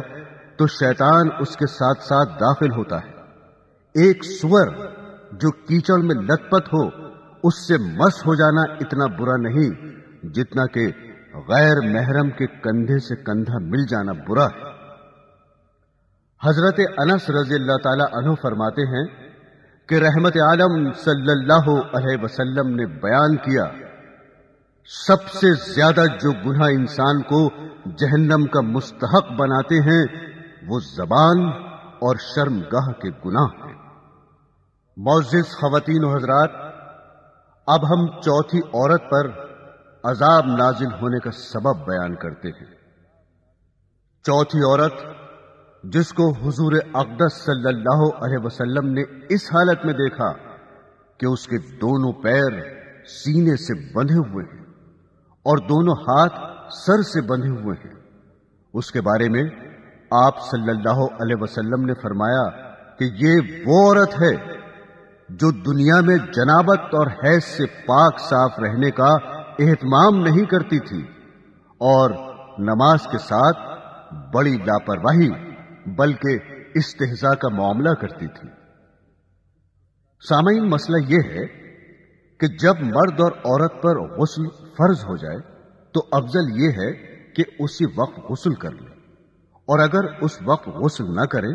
तो शैतान उसके साथ साथ दाखिल होता है एक सुअर जो कीचड़ में लतपत हो उससे मस हो जाना इतना बुरा नहीं जितना कि गैर महरम के कंधे से कंधा मिल जाना बुरा है हजरत अनस रजील्ला तु फरमाते हैं कि रहमत आलम सल्लल्लाहु अलैहि वसल्लम ने बयान किया सबसे ज्यादा जो गुना इंसान को जहन्नम का मुस्तहक बनाते हैं वो जबान और शर्मगाह के गुनाह हैं मोजिस खवतिन हजरात अब हम चौथी औरत पर अजाब नाजिल होने का सबब बयान करते हैं चौथी औरत जिसको हुजूर अकदस सल्लल्लाहु अलैहि वसल्लम ने इस हालत में देखा कि उसके दोनों पैर सीने से बंधे हुए हैं और दोनों हाथ सर से बंधे हुए हैं उसके बारे में आप सल्लल्लाहु अलैहि वसल्लम ने फरमाया कि ये वो औरत है जो दुनिया में जनाबत और हैज से पाक साफ रहने का एहतमाम नहीं करती थी और नमाज के साथ बड़ी लापरवाही बल्कि इस्तेजा का मामला करती थी सामयिन मसला यह है कि जब मर्द और औरत पर गसल फर्ज हो जाए तो अफजल यह है कि उसी वक्त गसल कर ले और अगर उस वक्त गसल ना करें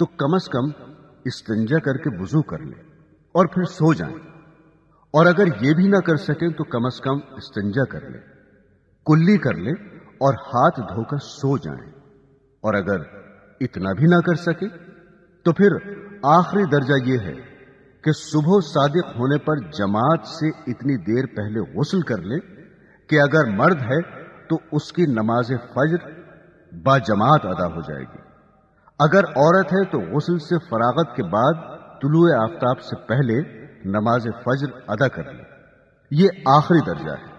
तो कम अज कम इस्तंजा करके वजू कर ले और फिर सो जाए और अगर यह भी ना कर सकें तो कम अज कम इस्तंजा कर ले कुल्ली कर ले और हाथ धोकर सो जाए और अगर इतना भी ना कर सके तो फिर आखिरी दर्जा यह है कि सुबह सादिक होने पर जमात से इतनी देर पहले गसल कर ले कि अगर मर्द है तो उसकी नमाज फज्र बाजमात अदा हो जाएगी अगर औरत है तो गसल से फरागत के बाद तुलु आफ्ताब से पहले नमाज फज्र अदा कर ले आखिरी दर्जा है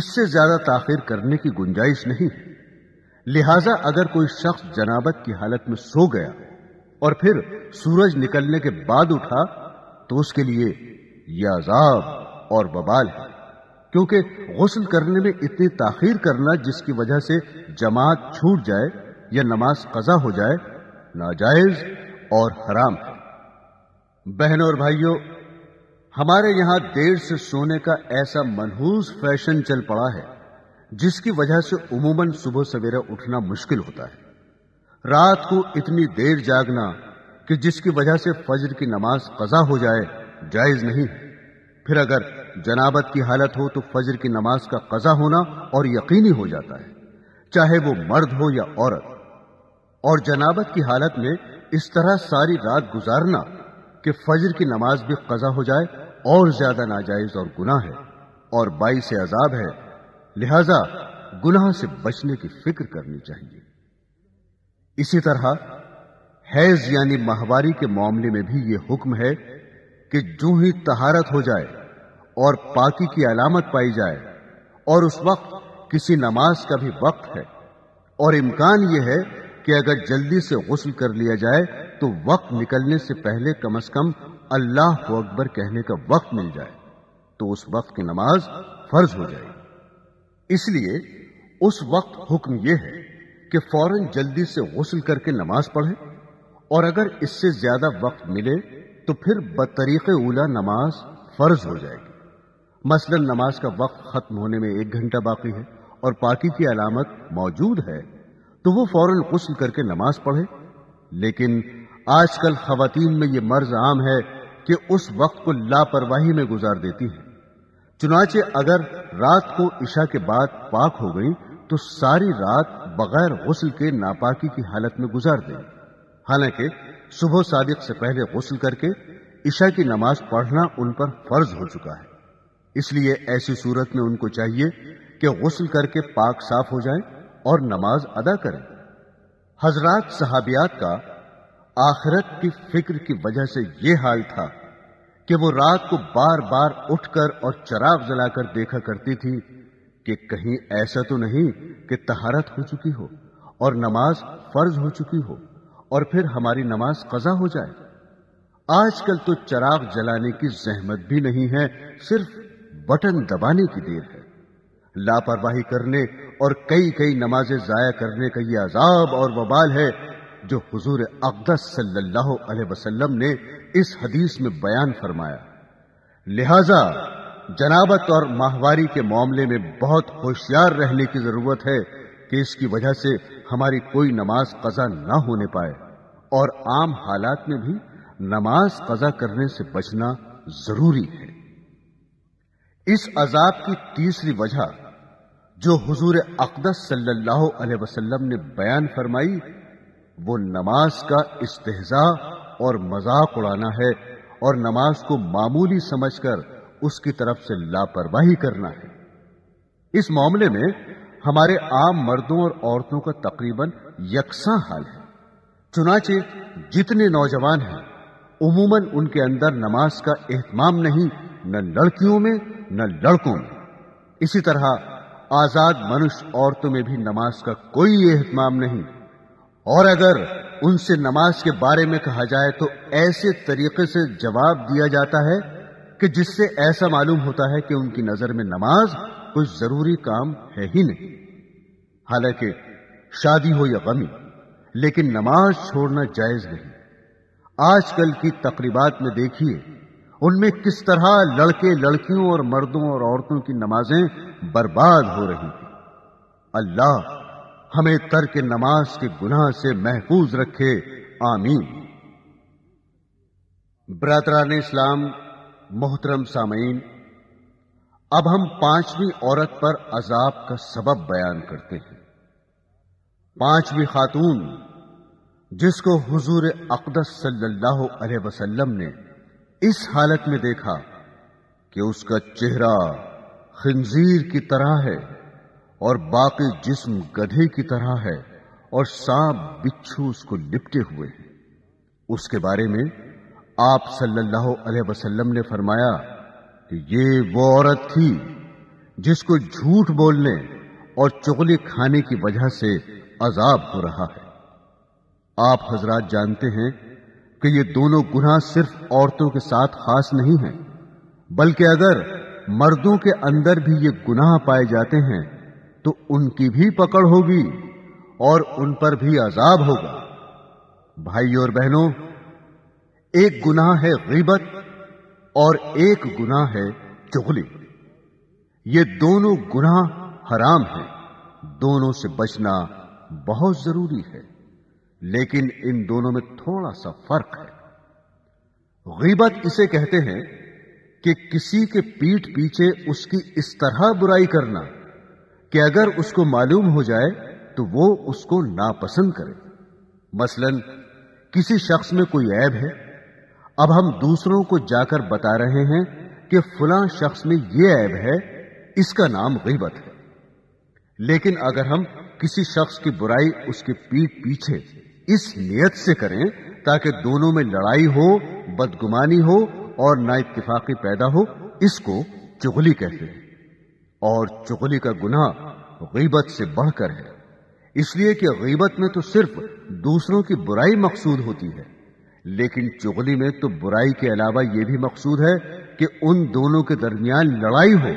इससे ज्यादा ताखिर करने की गुंजाइश नहीं है लिहाजा अगर कोई शख्स जनाबत की हालत में सो गया और फिर सूरज निकलने के बाद उठा तो उसके लिए यह अजाब और बबाल है क्योंकि गसल करने में इतनी ताखीर करना जिसकी वजह से जमात छूट जाए या नमाज कजा हो जाए नाजायज और हराम है बहनों और भाइयों हमारे यहां देर से सोने का ऐसा मनहूस फैशन चल पड़ा है जिसकी वजह से उमूमन सुबह सवेरे उठना मुश्किल होता है रात को इतनी देर जागना कि जिसकी वजह से फजर की नमाज कजा हो जाए जायज नहीं है फिर अगर जनाबत की हालत हो तो फजर की नमाज का कजा होना और यकीनी हो जाता है चाहे वो मर्द हो या औरत और जनाबत की हालत में इस तरह सारी रात गुजारना कि फजर की नमाज भी कजा हो जाए और ज्यादा नाजायज और गुना है और बाई से अजाब है लिहाजा गुनाह से बचने की फिक्र करनी चाहिए इसी तरह हैज यानी माहवारी के मामले में भी यह हुक्म है कि जो ही तहारत हो जाए और पाकी की अलामत पाई जाए और उस वक्त किसी नमाज का भी वक्त है और इम्कान यह है कि अगर जल्दी से गसल कर लिया जाए तो वक्त निकलने से पहले कम अज कम अल्लाह अकबर कहने का वक्त मिल जाए तो उस वक्त की नमाज फर्ज हो जाएगी इसलिए उस वक्त हुक्म यह है कि फौरन जल्दी से गसल करके नमाज पढ़े और अगर इससे ज्यादा वक्त मिले तो फिर बतरीके उला नमाज फर्ज हो जाएगी मसलन नमाज का वक्त खत्म होने में एक घंटा बाकी है और पाकी की अलामत मौजूद है तो वो फौरन गसल करके नमाज पढ़े लेकिन आजकल खातन में ये मर्ज आम है कि उस वक्त को लापरवाही में गुजार देती है चुनाचे अगर रात को ईशा के बाद पाक हो गई तो सारी रात बगैर गसल के नापाकी की हालत में गुजार दें हालांकि सुबह सादिक से पहले गसल करके ईशा की नमाज पढ़ना उन पर फर्ज हो चुका है इसलिए ऐसी सूरत में उनको चाहिए कि गसल करके पाक साफ हो जाए और नमाज अदा करें हजरात सहाबियात का आखिरत की फिक्र की वजह से यह हाल था कि वो रात को बार बार उठकर और चराग जलाकर देखा करती थी कि कहीं ऐसा तो नहीं कि तहारत हो चुकी हो और नमाज फर्ज हो चुकी हो और फिर हमारी नमाज कजा हो जाए आजकल तो चराग जलाने की जहमत भी नहीं है सिर्फ बटन दबाने की देर है लापरवाही करने और कई कई नमाजें जाया करने का ये अजाब और वबाल है जो हुजूर अकदस सल्लल्लाहु अलैहि वसल्लम ने इस हदीस में बयान फरमाया लिहाजा जनाबत और माहवारी के मामले में बहुत होशियार रहने की जरूरत है कि इसकी वजह से हमारी कोई नमाज कजा ना होने पाए और आम हालात में भी नमाज कजा करने से बचना जरूरी है इस अजाब की तीसरी वजह जो हजूर अकदस सल्लल्लाहु अलैहि वसल्लम ने बयान फरमाई वो नमाज का इस्तेजा और मजाक उड़ाना है और नमाज को मामूली समझकर उसकी तरफ से लापरवाही करना है इस मामले में हमारे आम मर्दों और औरतों का तकरीबन यकसा हाल है चुनाचे जितने नौजवान हैं उमूमन उनके अंदर नमाज का एहतमाम नहीं न लड़कियों में न लड़कों में इसी तरह आजाद मनुष्य औरतों में भी नमाज का कोई एहतमाम नहीं और अगर उनसे नमाज के बारे में कहा जाए तो ऐसे तरीके से जवाब दिया जाता है कि जिससे ऐसा मालूम होता है कि उनकी नजर में नमाज कोई जरूरी काम है ही नहीं हालांकि शादी हो या गमी लेकिन नमाज छोड़ना जायज नहीं आजकल की तकरीबात में देखिए उनमें किस तरह लड़के लड़कियों और मर्दों और औरतों की नमाजें बर्बाद हो रही थी अल्लाह हमें तर्क नमाज के गुनाह से महफूज रखे आमीन बरदरान इस्लाम मोहतरम सामीन अब हम पांचवी औरत पर अजाब का सबब बयान करते हैं पांचवी खातून जिसको हुजूर अकदस सल्लल्लाहु अलैहि वसल्लम ने इस हालत में देखा कि उसका चेहरा खंजीर की तरह है और बाकी जिस्म गधे की तरह है और सांप बिच्छू उसको लिपटे हुए हैं उसके बारे में आप सल्लल्लाहु अलैहि वसल्लम ने फरमाया कि ये वो औरत थी जिसको झूठ बोलने और चुगली खाने की वजह से अजाब हो रहा है आप हजरात जानते हैं कि ये दोनों गुनाह सिर्फ औरतों के साथ खास नहीं है बल्कि अगर मर्दों के अंदर भी ये गुनाह पाए जाते हैं तो उनकी भी पकड़ होगी और उन पर भी अजाब होगा भाई और बहनों एक गुनाह है गिबत और एक गुनाह है चुगली ये दोनों गुनाह हराम है दोनों से बचना बहुत जरूरी है लेकिन इन दोनों में थोड़ा सा फर्क है गिबत इसे कहते हैं कि किसी के पीठ पीछे उसकी इस तरह बुराई करना कि अगर उसको मालूम हो जाए तो वो उसको नापसंद करे मसलन किसी शख्स में कोई ऐब है अब हम दूसरों को जाकर बता रहे हैं कि फुला शख्स में यह ऐब है इसका नाम गिबत है लेकिन अगर हम किसी शख्स की बुराई उसके पीठ पीछे इस नियत से करें ताकि दोनों में लड़ाई हो बदगुमानी हो और ना इतफाकी पैदा हो इसको चुगली कहते हैं और चुगली का गुना गीबत से बढ़कर है इसलिए कि गीबत में तो सिर्फ दूसरों की बुराई मकसूद होती है लेकिन चुगली में तो बुराई के अलावा यह भी मकसूद है कि उन दोनों के दरमियान लड़ाई हो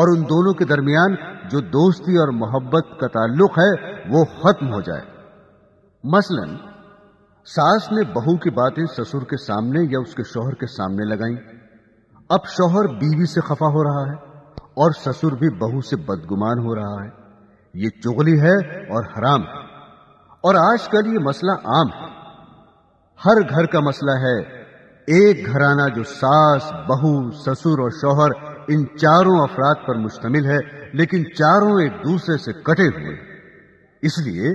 और उन दोनों के दरमियान जो दोस्ती और मोहब्बत का ताल्लुक है वो खत्म हो जाए मसलन सास ने बहू की बातें ससुर के सामने या उसके शोहर के सामने लगाई अब शोहर बीवी से खफा हो रहा है और ससुर भी बहू से बदगुमान हो रहा है ये चुगली है और हराम है और आजकल ये मसला आम है हर घर का मसला है एक घराना जो सास बहू ससुर और शौहर इन चारों अफराद पर मुश्तमिल है लेकिन चारों एक दूसरे से कटे हुए इसलिए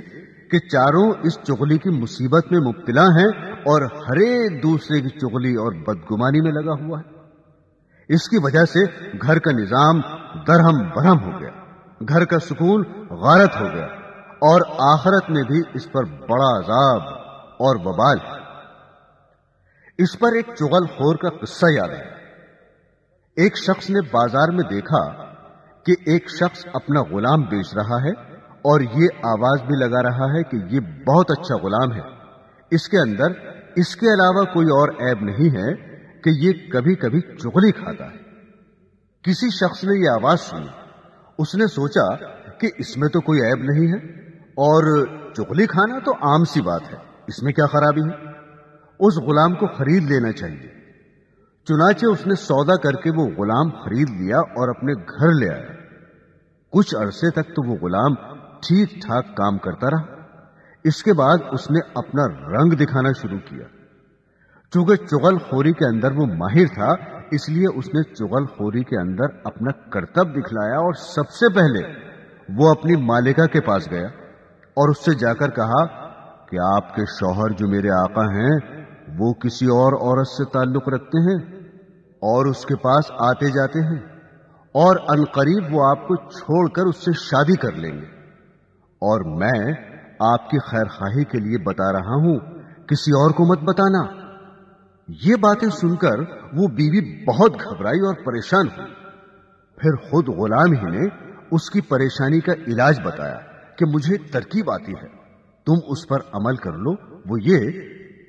कि चारों इस चुगली की मुसीबत में मुब्तला हैं और हरेक दूसरे की चुगली और बदगुमानी में लगा हुआ है इसकी वजह से घर का निजाम दरहम बरहम हो गया घर का सुकून गारत हो गया और आखरत में भी इस पर बड़ा अजाब और बबाल है इस पर एक चुगल खोर का किस्सा याद है एक शख्स ने बाजार में देखा कि एक शख्स अपना गुलाम बेच रहा है और ये आवाज भी लगा रहा है कि ये बहुत अच्छा गुलाम है इसके अंदर इसके अलावा कोई और ऐब नहीं है कि ये कभी कभी चुगली खाता है किसी शख्स ने यह आवाज सुनी उसने सोचा कि इसमें तो कोई ऐब नहीं है और चुगली खाना तो आम सी बात है इसमें क्या खराबी है उस गुलाम को खरीद लेना चाहिए चुनाचे उसने सौदा करके वो गुलाम खरीद लिया और अपने घर ले आया कुछ अरसे तक तो वो गुलाम ठीक ठाक काम करता रहा इसके बाद उसने अपना रंग दिखाना शुरू किया चूंकि चुगलखोरी के अंदर वो माहिर था इसलिए उसने चुगलखोरी के अंदर अपना कर्तव्य दिखलाया और सबसे पहले वो अपनी मालिका के पास गया और उससे जाकर कहा कि आपके शौहर जो मेरे आका हैं वो किसी और औरत से ताल्लुक रखते हैं और उसके पास आते जाते हैं और अनकरीब वो आपको छोड़कर उससे शादी कर लेंगे और मैं आपकी खैरखाही के लिए बता रहा हूं किसी और को मत बताना ये बातें सुनकर वो बीवी बहुत घबराई और परेशान हुई फिर खुद गुलाम ही ने उसकी परेशानी का इलाज बताया कि मुझे तरकीब आती है तुम उस पर अमल कर लो वो ये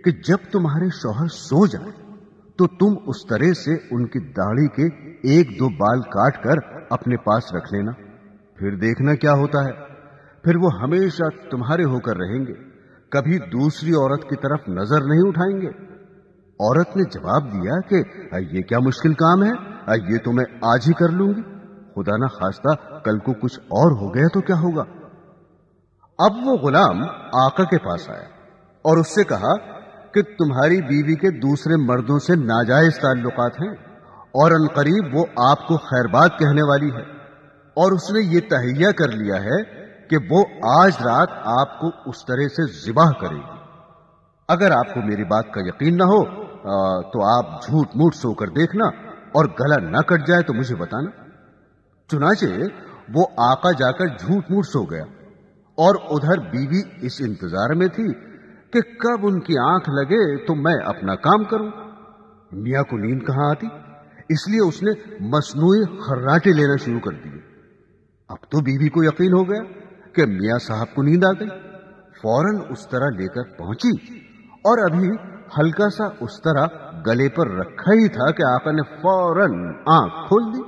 कि जब तुम्हारे शोहर सो जाए तो तुम उस तरह से उनकी दाढ़ी के एक दो बाल काट कर अपने पास रख लेना फिर देखना क्या होता है फिर वो हमेशा तुम्हारे होकर रहेंगे कभी दूसरी औरत की तरफ नजर नहीं उठाएंगे औरत ने जवाब दिया कि ये क्या मुश्किल काम है ये तो मैं आज ही कर लूंगी खुदा ना खास्ता कल को कुछ और हो गया तो क्या होगा अब वो गुलाम आका के पास आया और उससे कहा कि तुम्हारी बीवी के दूसरे मर्दों से नाजायज ताल्लुकात हैं और अनकरीब वो आपको खैरबाद कहने वाली है और उसने ये तहैया कर लिया है कि वो आज रात आपको उस तरह से जिबाह करेगी अगर आपको मेरी बात का यकीन ना हो आ, तो आप झूठ मूठ सोकर देखना और गला ना कट जाए तो मुझे बताना चुनाचे वो आका जाकर झूठ मूठ सो गया और उधर बीवी इस इंतजार में थी कि कब उनकी आंख लगे तो मैं अपना काम करूं मियाँ को नींद कहां आती इसलिए उसने मसनू खर्राटे लेना शुरू कर दिए अब तो बीवी को यकीन हो गया कि मियाँ साहब को नींद आ गई फौरन उस तरह लेकर पहुंची और अभी हल्का सा उस तरह गले पर रखा ही था कि आका ने फौरन आंख खोल दी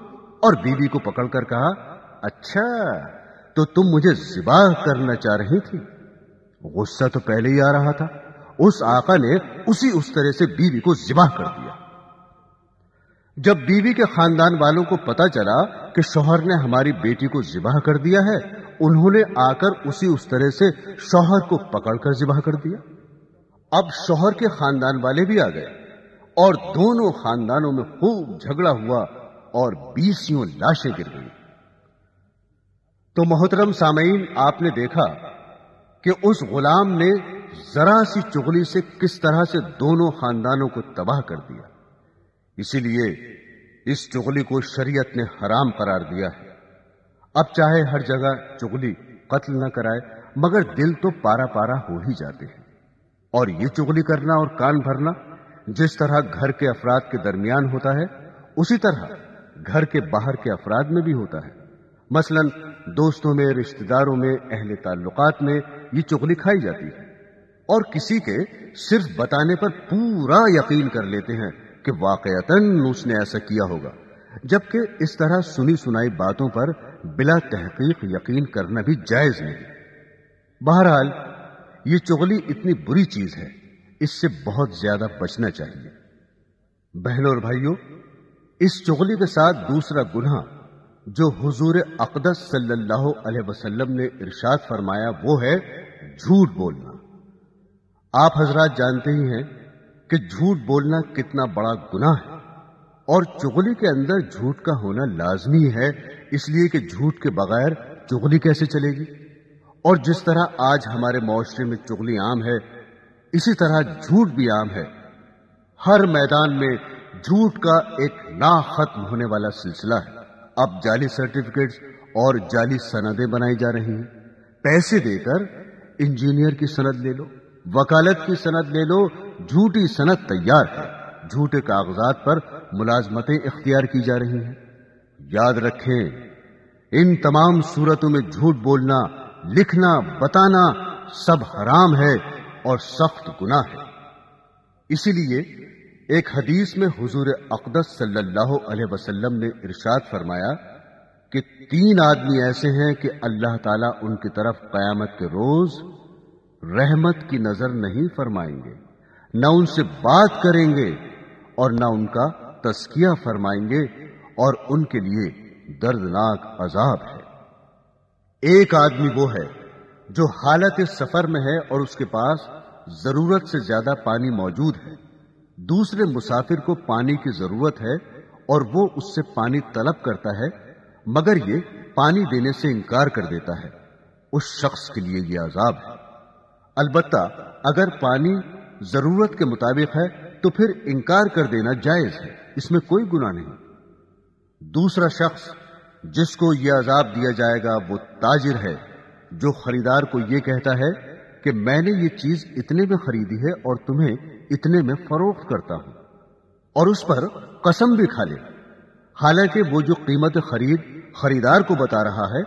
और बीबी को पकड़कर कहा अच्छा तो तुम मुझे जिबाह करना चाह रही थी गुस्सा तो पहले ही आ रहा था उस आका ने उसी उस तरह से बीवी को जिबाह कर दिया जब बीवी के खानदान वालों को पता चला कि शोहर ने हमारी बेटी को जिबाह कर दिया है उन्होंने आकर उसी उस तरह से शोहर को पकड़कर जिबाह कर दिया अब शोहर के खानदान वाले भी आ गए और दोनों खानदानों में खूब झगड़ा हुआ और बीसियों लाशें गिर गई तो मोहतरम सामयीन आपने देखा कि उस गुलाम ने जरा सी चुगली से किस तरह से दोनों खानदानों को तबाह कर दिया इसीलिए इस चुगली को शरीयत ने हराम करार दिया है अब चाहे हर जगह चुगली कत्ल न कराए मगर दिल तो पारा पारा हो ही जाते हैं और ये चुगली करना और कान भरना जिस तरह घर के अफराद के दरमियान होता है उसी तरह घर के बाहर के अफराद में भी होता है मसलन दोस्तों में रिश्तेदारों में अहले ताल्लुकात में ये चुगली खाई जाती है और किसी के सिर्फ बताने पर पूरा यकीन कर लेते हैं कि वाकयतन उसने ऐसा किया होगा जबकि इस तरह सुनी सुनाई बातों पर बिला तहकीक यकीन करना भी जायज नहीं बहरहाल ये चुगली इतनी बुरी चीज है इससे बहुत ज्यादा बचना चाहिए बहनों और भाइयों इस चुगली के साथ दूसरा गुना जो हुजूर अकदस सल्लल्लाहु अलैहि वसल्लम ने इरशाद फरमाया वो है झूठ बोलना आप हजरात जानते ही हैं कि झूठ बोलना कितना बड़ा गुना है और चुगली के अंदर झूठ का होना लाजमी है इसलिए कि झूठ के बगैर चुगली कैसे चलेगी और जिस तरह आज हमारे मुआरे में चुगली आम है इसी तरह झूठ भी आम है हर मैदान में झूठ का एक ना खत्म होने वाला सिलसिला है अब जाली सर्टिफिकेट्स और जाली सनदें बनाई जा रही हैं पैसे देकर इंजीनियर की सनद ले लो वकालत की सनद ले लो झूठी सनद तैयार है झूठे कागजात पर मुलाजमतें इख्तियार की जा रही हैं याद रखें इन तमाम सूरतों में झूठ बोलना लिखना बताना सब हराम है और सख्त गुना है इसीलिए एक हदीस में हुजूर अकदस सल्लल्लाहु अलैहि वसल्लम ने इरशाद फरमाया कि तीन आदमी ऐसे हैं कि अल्लाह ताला उनकी तरफ कयामत के रोज रहमत की नजर नहीं फरमाएंगे न उनसे बात करेंगे और न उनका तस्किया फरमाएंगे और उनके लिए दर्दनाक अजाब है एक आदमी वो है जो हालत सफर में है और उसके पास जरूरत से ज्यादा पानी मौजूद है दूसरे मुसाफिर को पानी की जरूरत है और वो उससे पानी तलब करता है मगर ये पानी देने से इनकार कर देता है उस शख्स के लिए ये आजाब है अलबत् अगर पानी जरूरत के मुताबिक है तो फिर इनकार कर देना जायज है इसमें कोई गुना नहीं दूसरा शख्स जिसको यह अजाब दिया जाएगा वो ताजिर है जो खरीदार को यह कहता है कि मैंने ये चीज इतने में खरीदी है और तुम्हें इतने में फरोख्त करता हूं और उस पर कसम भी खा ले हालांकि वो जो कीमत खरीद खरीदार को बता रहा है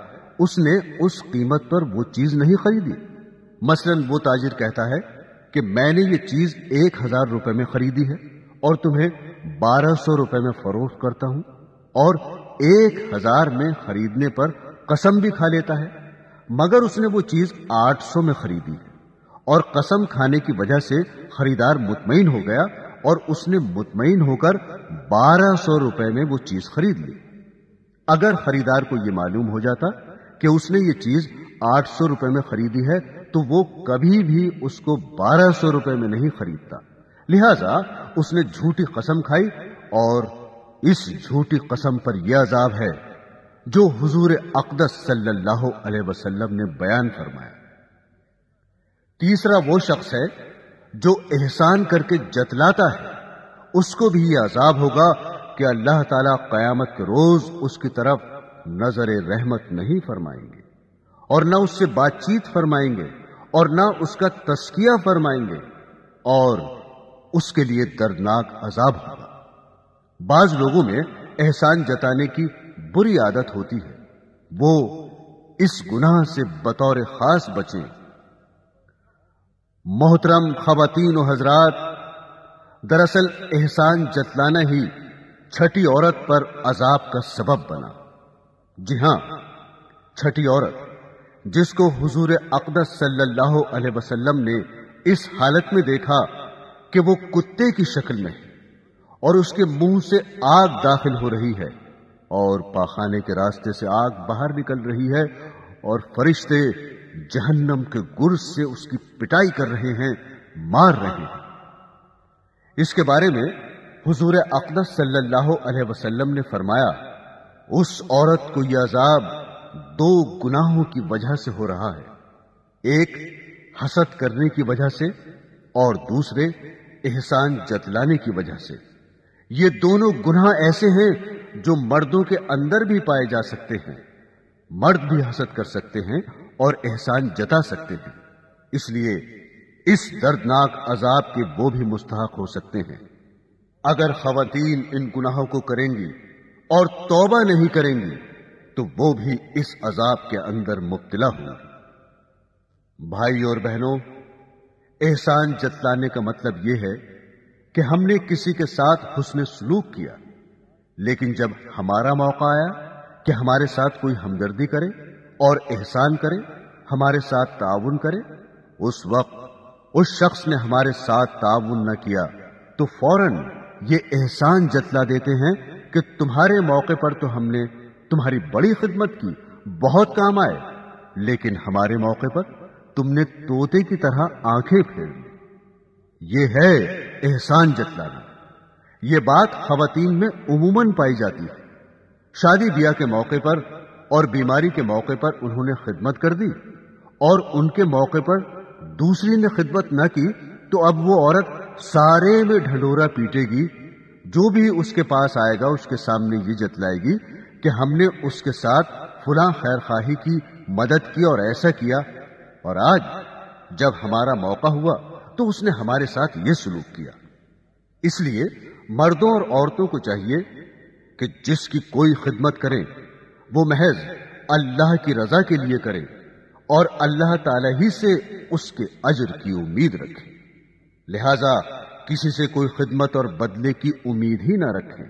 उसने उस कीमत पर वो चीज नहीं खरीदी मसलन वो ताजिर कहता है कि मैंने ये चीज एक हजार रुपए में खरीदी है और तुम्हें बारह सौ रुपए में फरोख्त करता हूं और एक हजार में खरीदने पर कसम भी खा लेता है मगर उसने वो चीज आठ सौ में खरीदी और कसम खाने की वजह से खरीदार मुतमिन हो गया और उसने मुतमिन होकर बारह सौ रुपए में वो चीज खरीद ली अगर खरीदार को यह मालूम हो जाता कि उसने ये चीज आठ सौ रुपए में खरीदी है तो वो कभी भी उसको बारह सौ रुपए में नहीं खरीदता लिहाजा उसने झूठी कसम खाई और इस झूठी कसम पर यह अजाब है जो हुजूर अकदस सल्लल्लाहु अलैहि वसल्लम ने बयान फरमाया तीसरा वो शख्स है जो एहसान करके जतलाता है उसको भी यह अजाब होगा कि अल्लाह ताला कयामत के रोज उसकी तरफ नजर रहमत नहीं फरमाएंगे और ना उससे बातचीत फरमाएंगे और ना उसका तस्किया फरमाएंगे और उसके लिए दर्दनाक अजाब होगा बाज लोगों में एहसान जताने की बुरी आदत होती है वो इस गुनाह से बतौर खास बचें मोहतरम खातिन हजरात दरअसल एहसान जतलाना ही छठी औरत पर अजाब का सबब बना जी हां छठी औरत जिसको हुजूर अकदस सल्लल्लाहु अलैहि वसल्लम ने इस हालत में देखा कि वो कुत्ते की शक्ल में और उसके मुंह से आग दाखिल हो रही है और पाखाने के रास्ते से आग बाहर निकल रही है और फरिश्ते जहन्नम के गुर से उसकी पिटाई कर रहे हैं मार रहे हैं इसके बारे में हुजूर अकदस सल्लल्लाहु अलैहि वसल्लम ने फरमाया उस औरत को यह अजाब दो गुनाहों की वजह से हो रहा है एक हसद करने की वजह से और दूसरे एहसान जतलाने की वजह से ये दोनों गुनाह ऐसे हैं जो मर्दों के अंदर भी पाए जा सकते हैं मर्द भी हसद कर सकते हैं और एहसान जता सकते हैं इसलिए इस दर्दनाक अजाब के वो भी मुस्तक हो सकते हैं अगर खातन इन गुनाहों को करेंगी और तौबा नहीं करेंगी तो वो भी इस अजाब के अंदर मुब्तला हुआ भाई और बहनों एहसान जतलाने का मतलब यह है कि हमने किसी के साथ हुसन सलूक किया लेकिन जब हमारा मौका आया कि हमारे साथ कोई हमदर्दी करे और एहसान करे हमारे साथ ताउन करे उस वक्त उस शख्स ने हमारे साथ ताउन न किया तो फौरन ये एहसान जतला देते हैं कि तुम्हारे मौके पर तो हमने तुम्हारी बड़ी खिदमत की बहुत काम आए लेकिन हमारे मौके पर तुमने तोते की तरह आंखें फेर ली ये है एहसान जतलाना यह बात खातन में उमूमन पाई जाती है शादी ब्याह के मौके पर और बीमारी के मौके पर उन्होंने खिदमत कर दी और उनके मौके पर दूसरी ने खिदमत न की तो अब वो औरत सारे में ढंडोरा पीटेगी जो भी उसके पास आएगा उसके सामने ये जतलाएगी कि हमने उसके साथ फुला खैर खाही की मदद की और ऐसा किया और आज जब हमारा मौका हुआ तो उसने हमारे साथ यह सुलूक किया इसलिए मर्दों और औरतों को चाहिए कि जिसकी कोई खिदमत करें वो महज अल्लाह की रजा के लिए करें और अल्लाह ताला ही से उसके अजर की उम्मीद रखें लिहाजा किसी से कोई खिदमत और बदले की उम्मीद ही ना रखें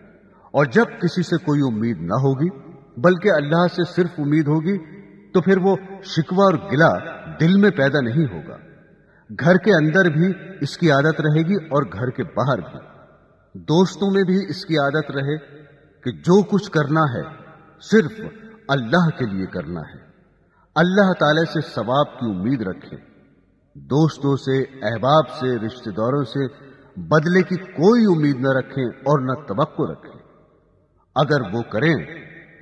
और जब किसी से कोई उम्मीद ना होगी बल्कि अल्लाह से सिर्फ उम्मीद होगी तो फिर वो शिकवा और गिला दिल में पैदा नहीं होगा घर के अंदर भी इसकी आदत रहेगी और घर के बाहर भी दोस्तों में भी इसकी आदत रहे कि जो कुछ करना है सिर्फ अल्लाह के लिए करना है अल्लाह ताला से सवाब की उम्मीद रखें दोस्तों से अहबाब से रिश्तेदारों से बदले की कोई उम्मीद न रखें और न तबक्को रखें अगर वो करें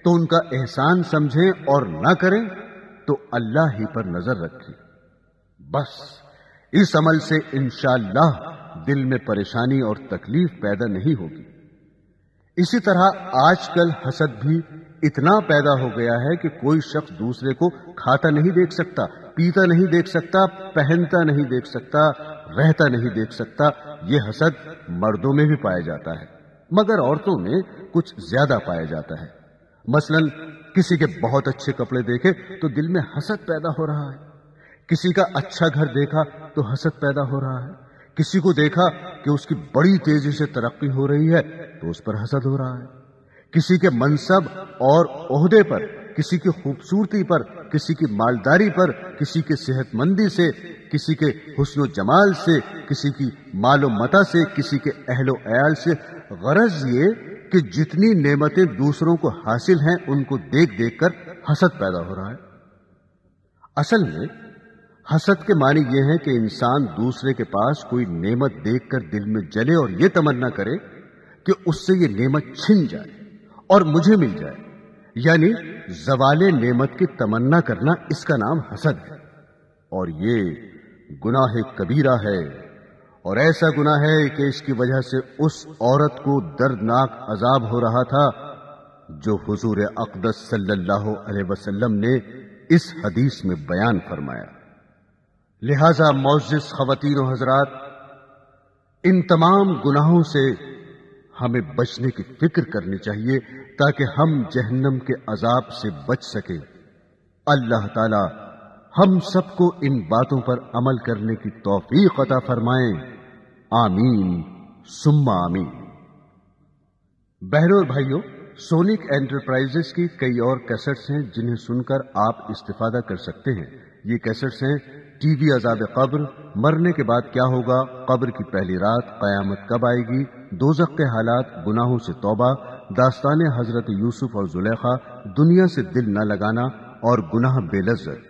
तो उनका एहसान समझें और न करें तो अल्लाह ही पर नजर रखें बस इस अमल से इंशाला दिल में परेशानी और तकलीफ पैदा नहीं होगी इसी तरह आजकल हसद भी इतना पैदा हो गया है कि कोई शख्स दूसरे को खाता नहीं देख सकता पीता नहीं देख सकता पहनता नहीं देख सकता रहता नहीं देख सकता ये हसद मर्दों में भी पाया जाता है मगर औरतों में कुछ ज्यादा पाया जाता है मसलन किसी के बहुत अच्छे कपड़े देखे तो दिल में हसद पैदा हो रहा है किसी का अच्छा घर देखा तो हसद पैदा हो रहा है किसी को देखा कि उसकी बड़ी तेजी से तरक्की हो रही है तो उस पर हसद हो रहा है किसी के मनसब और ओहदे पर किसी की खूबसूरती पर किसी की मालदारी पर किसी के सेहतमंदी से किसी के हुस्न जमाल से किसी की मालो मता से किसी के अहलो अयाल से गरज ये कि जितनी नेमतें दूसरों को हासिल हैं उनको देख देख कर हसद पैदा हो रहा है असल में हसद के माने ये हैं कि इंसान दूसरे के पास कोई नेमत देखकर दिल में जले और ये तमन्ना करे कि उससे ये नेमत छिन जाए और मुझे मिल जाए यानी जवाले नेमत की तमन्ना करना इसका नाम हसद है और ये गुनाह कबीरा है और ऐसा गुना है कि इसकी वजह से उस औरत को दर्दनाक अजाब हो रहा था जो हुजूर अकदस सल्लल्लाहु अलैहि वसल्लम ने इस हदीस में बयान फरमाया लिहाजा मोजिस खवतिन हजरात इन तमाम गुनाहों से हमें बचने की फिक्र करनी चाहिए ताकि हम जहन्नम के अजाब से बच सके अल्लाह ताला हम सबको इन बातों पर अमल करने की तोफीक अता फरमाएं आमीन सुम्मा आमीन बहरोर भाइयों सोनिक एंटरप्राइजेस की कई और कैसेट्स हैं जिन्हें सुनकर आप इस्तेफादा कर सकते हैं ये कैसेट्स हैं वी अजाब कब्र मरने के बाद क्या होगा कब्र की पहली रात कयामत कब आएगी दोजक के हालात गुनाहों से तोबा दास्तान हजरत यूसुफ और जुलेखा दुनिया से दिल न लगाना और गुनाह बेलजत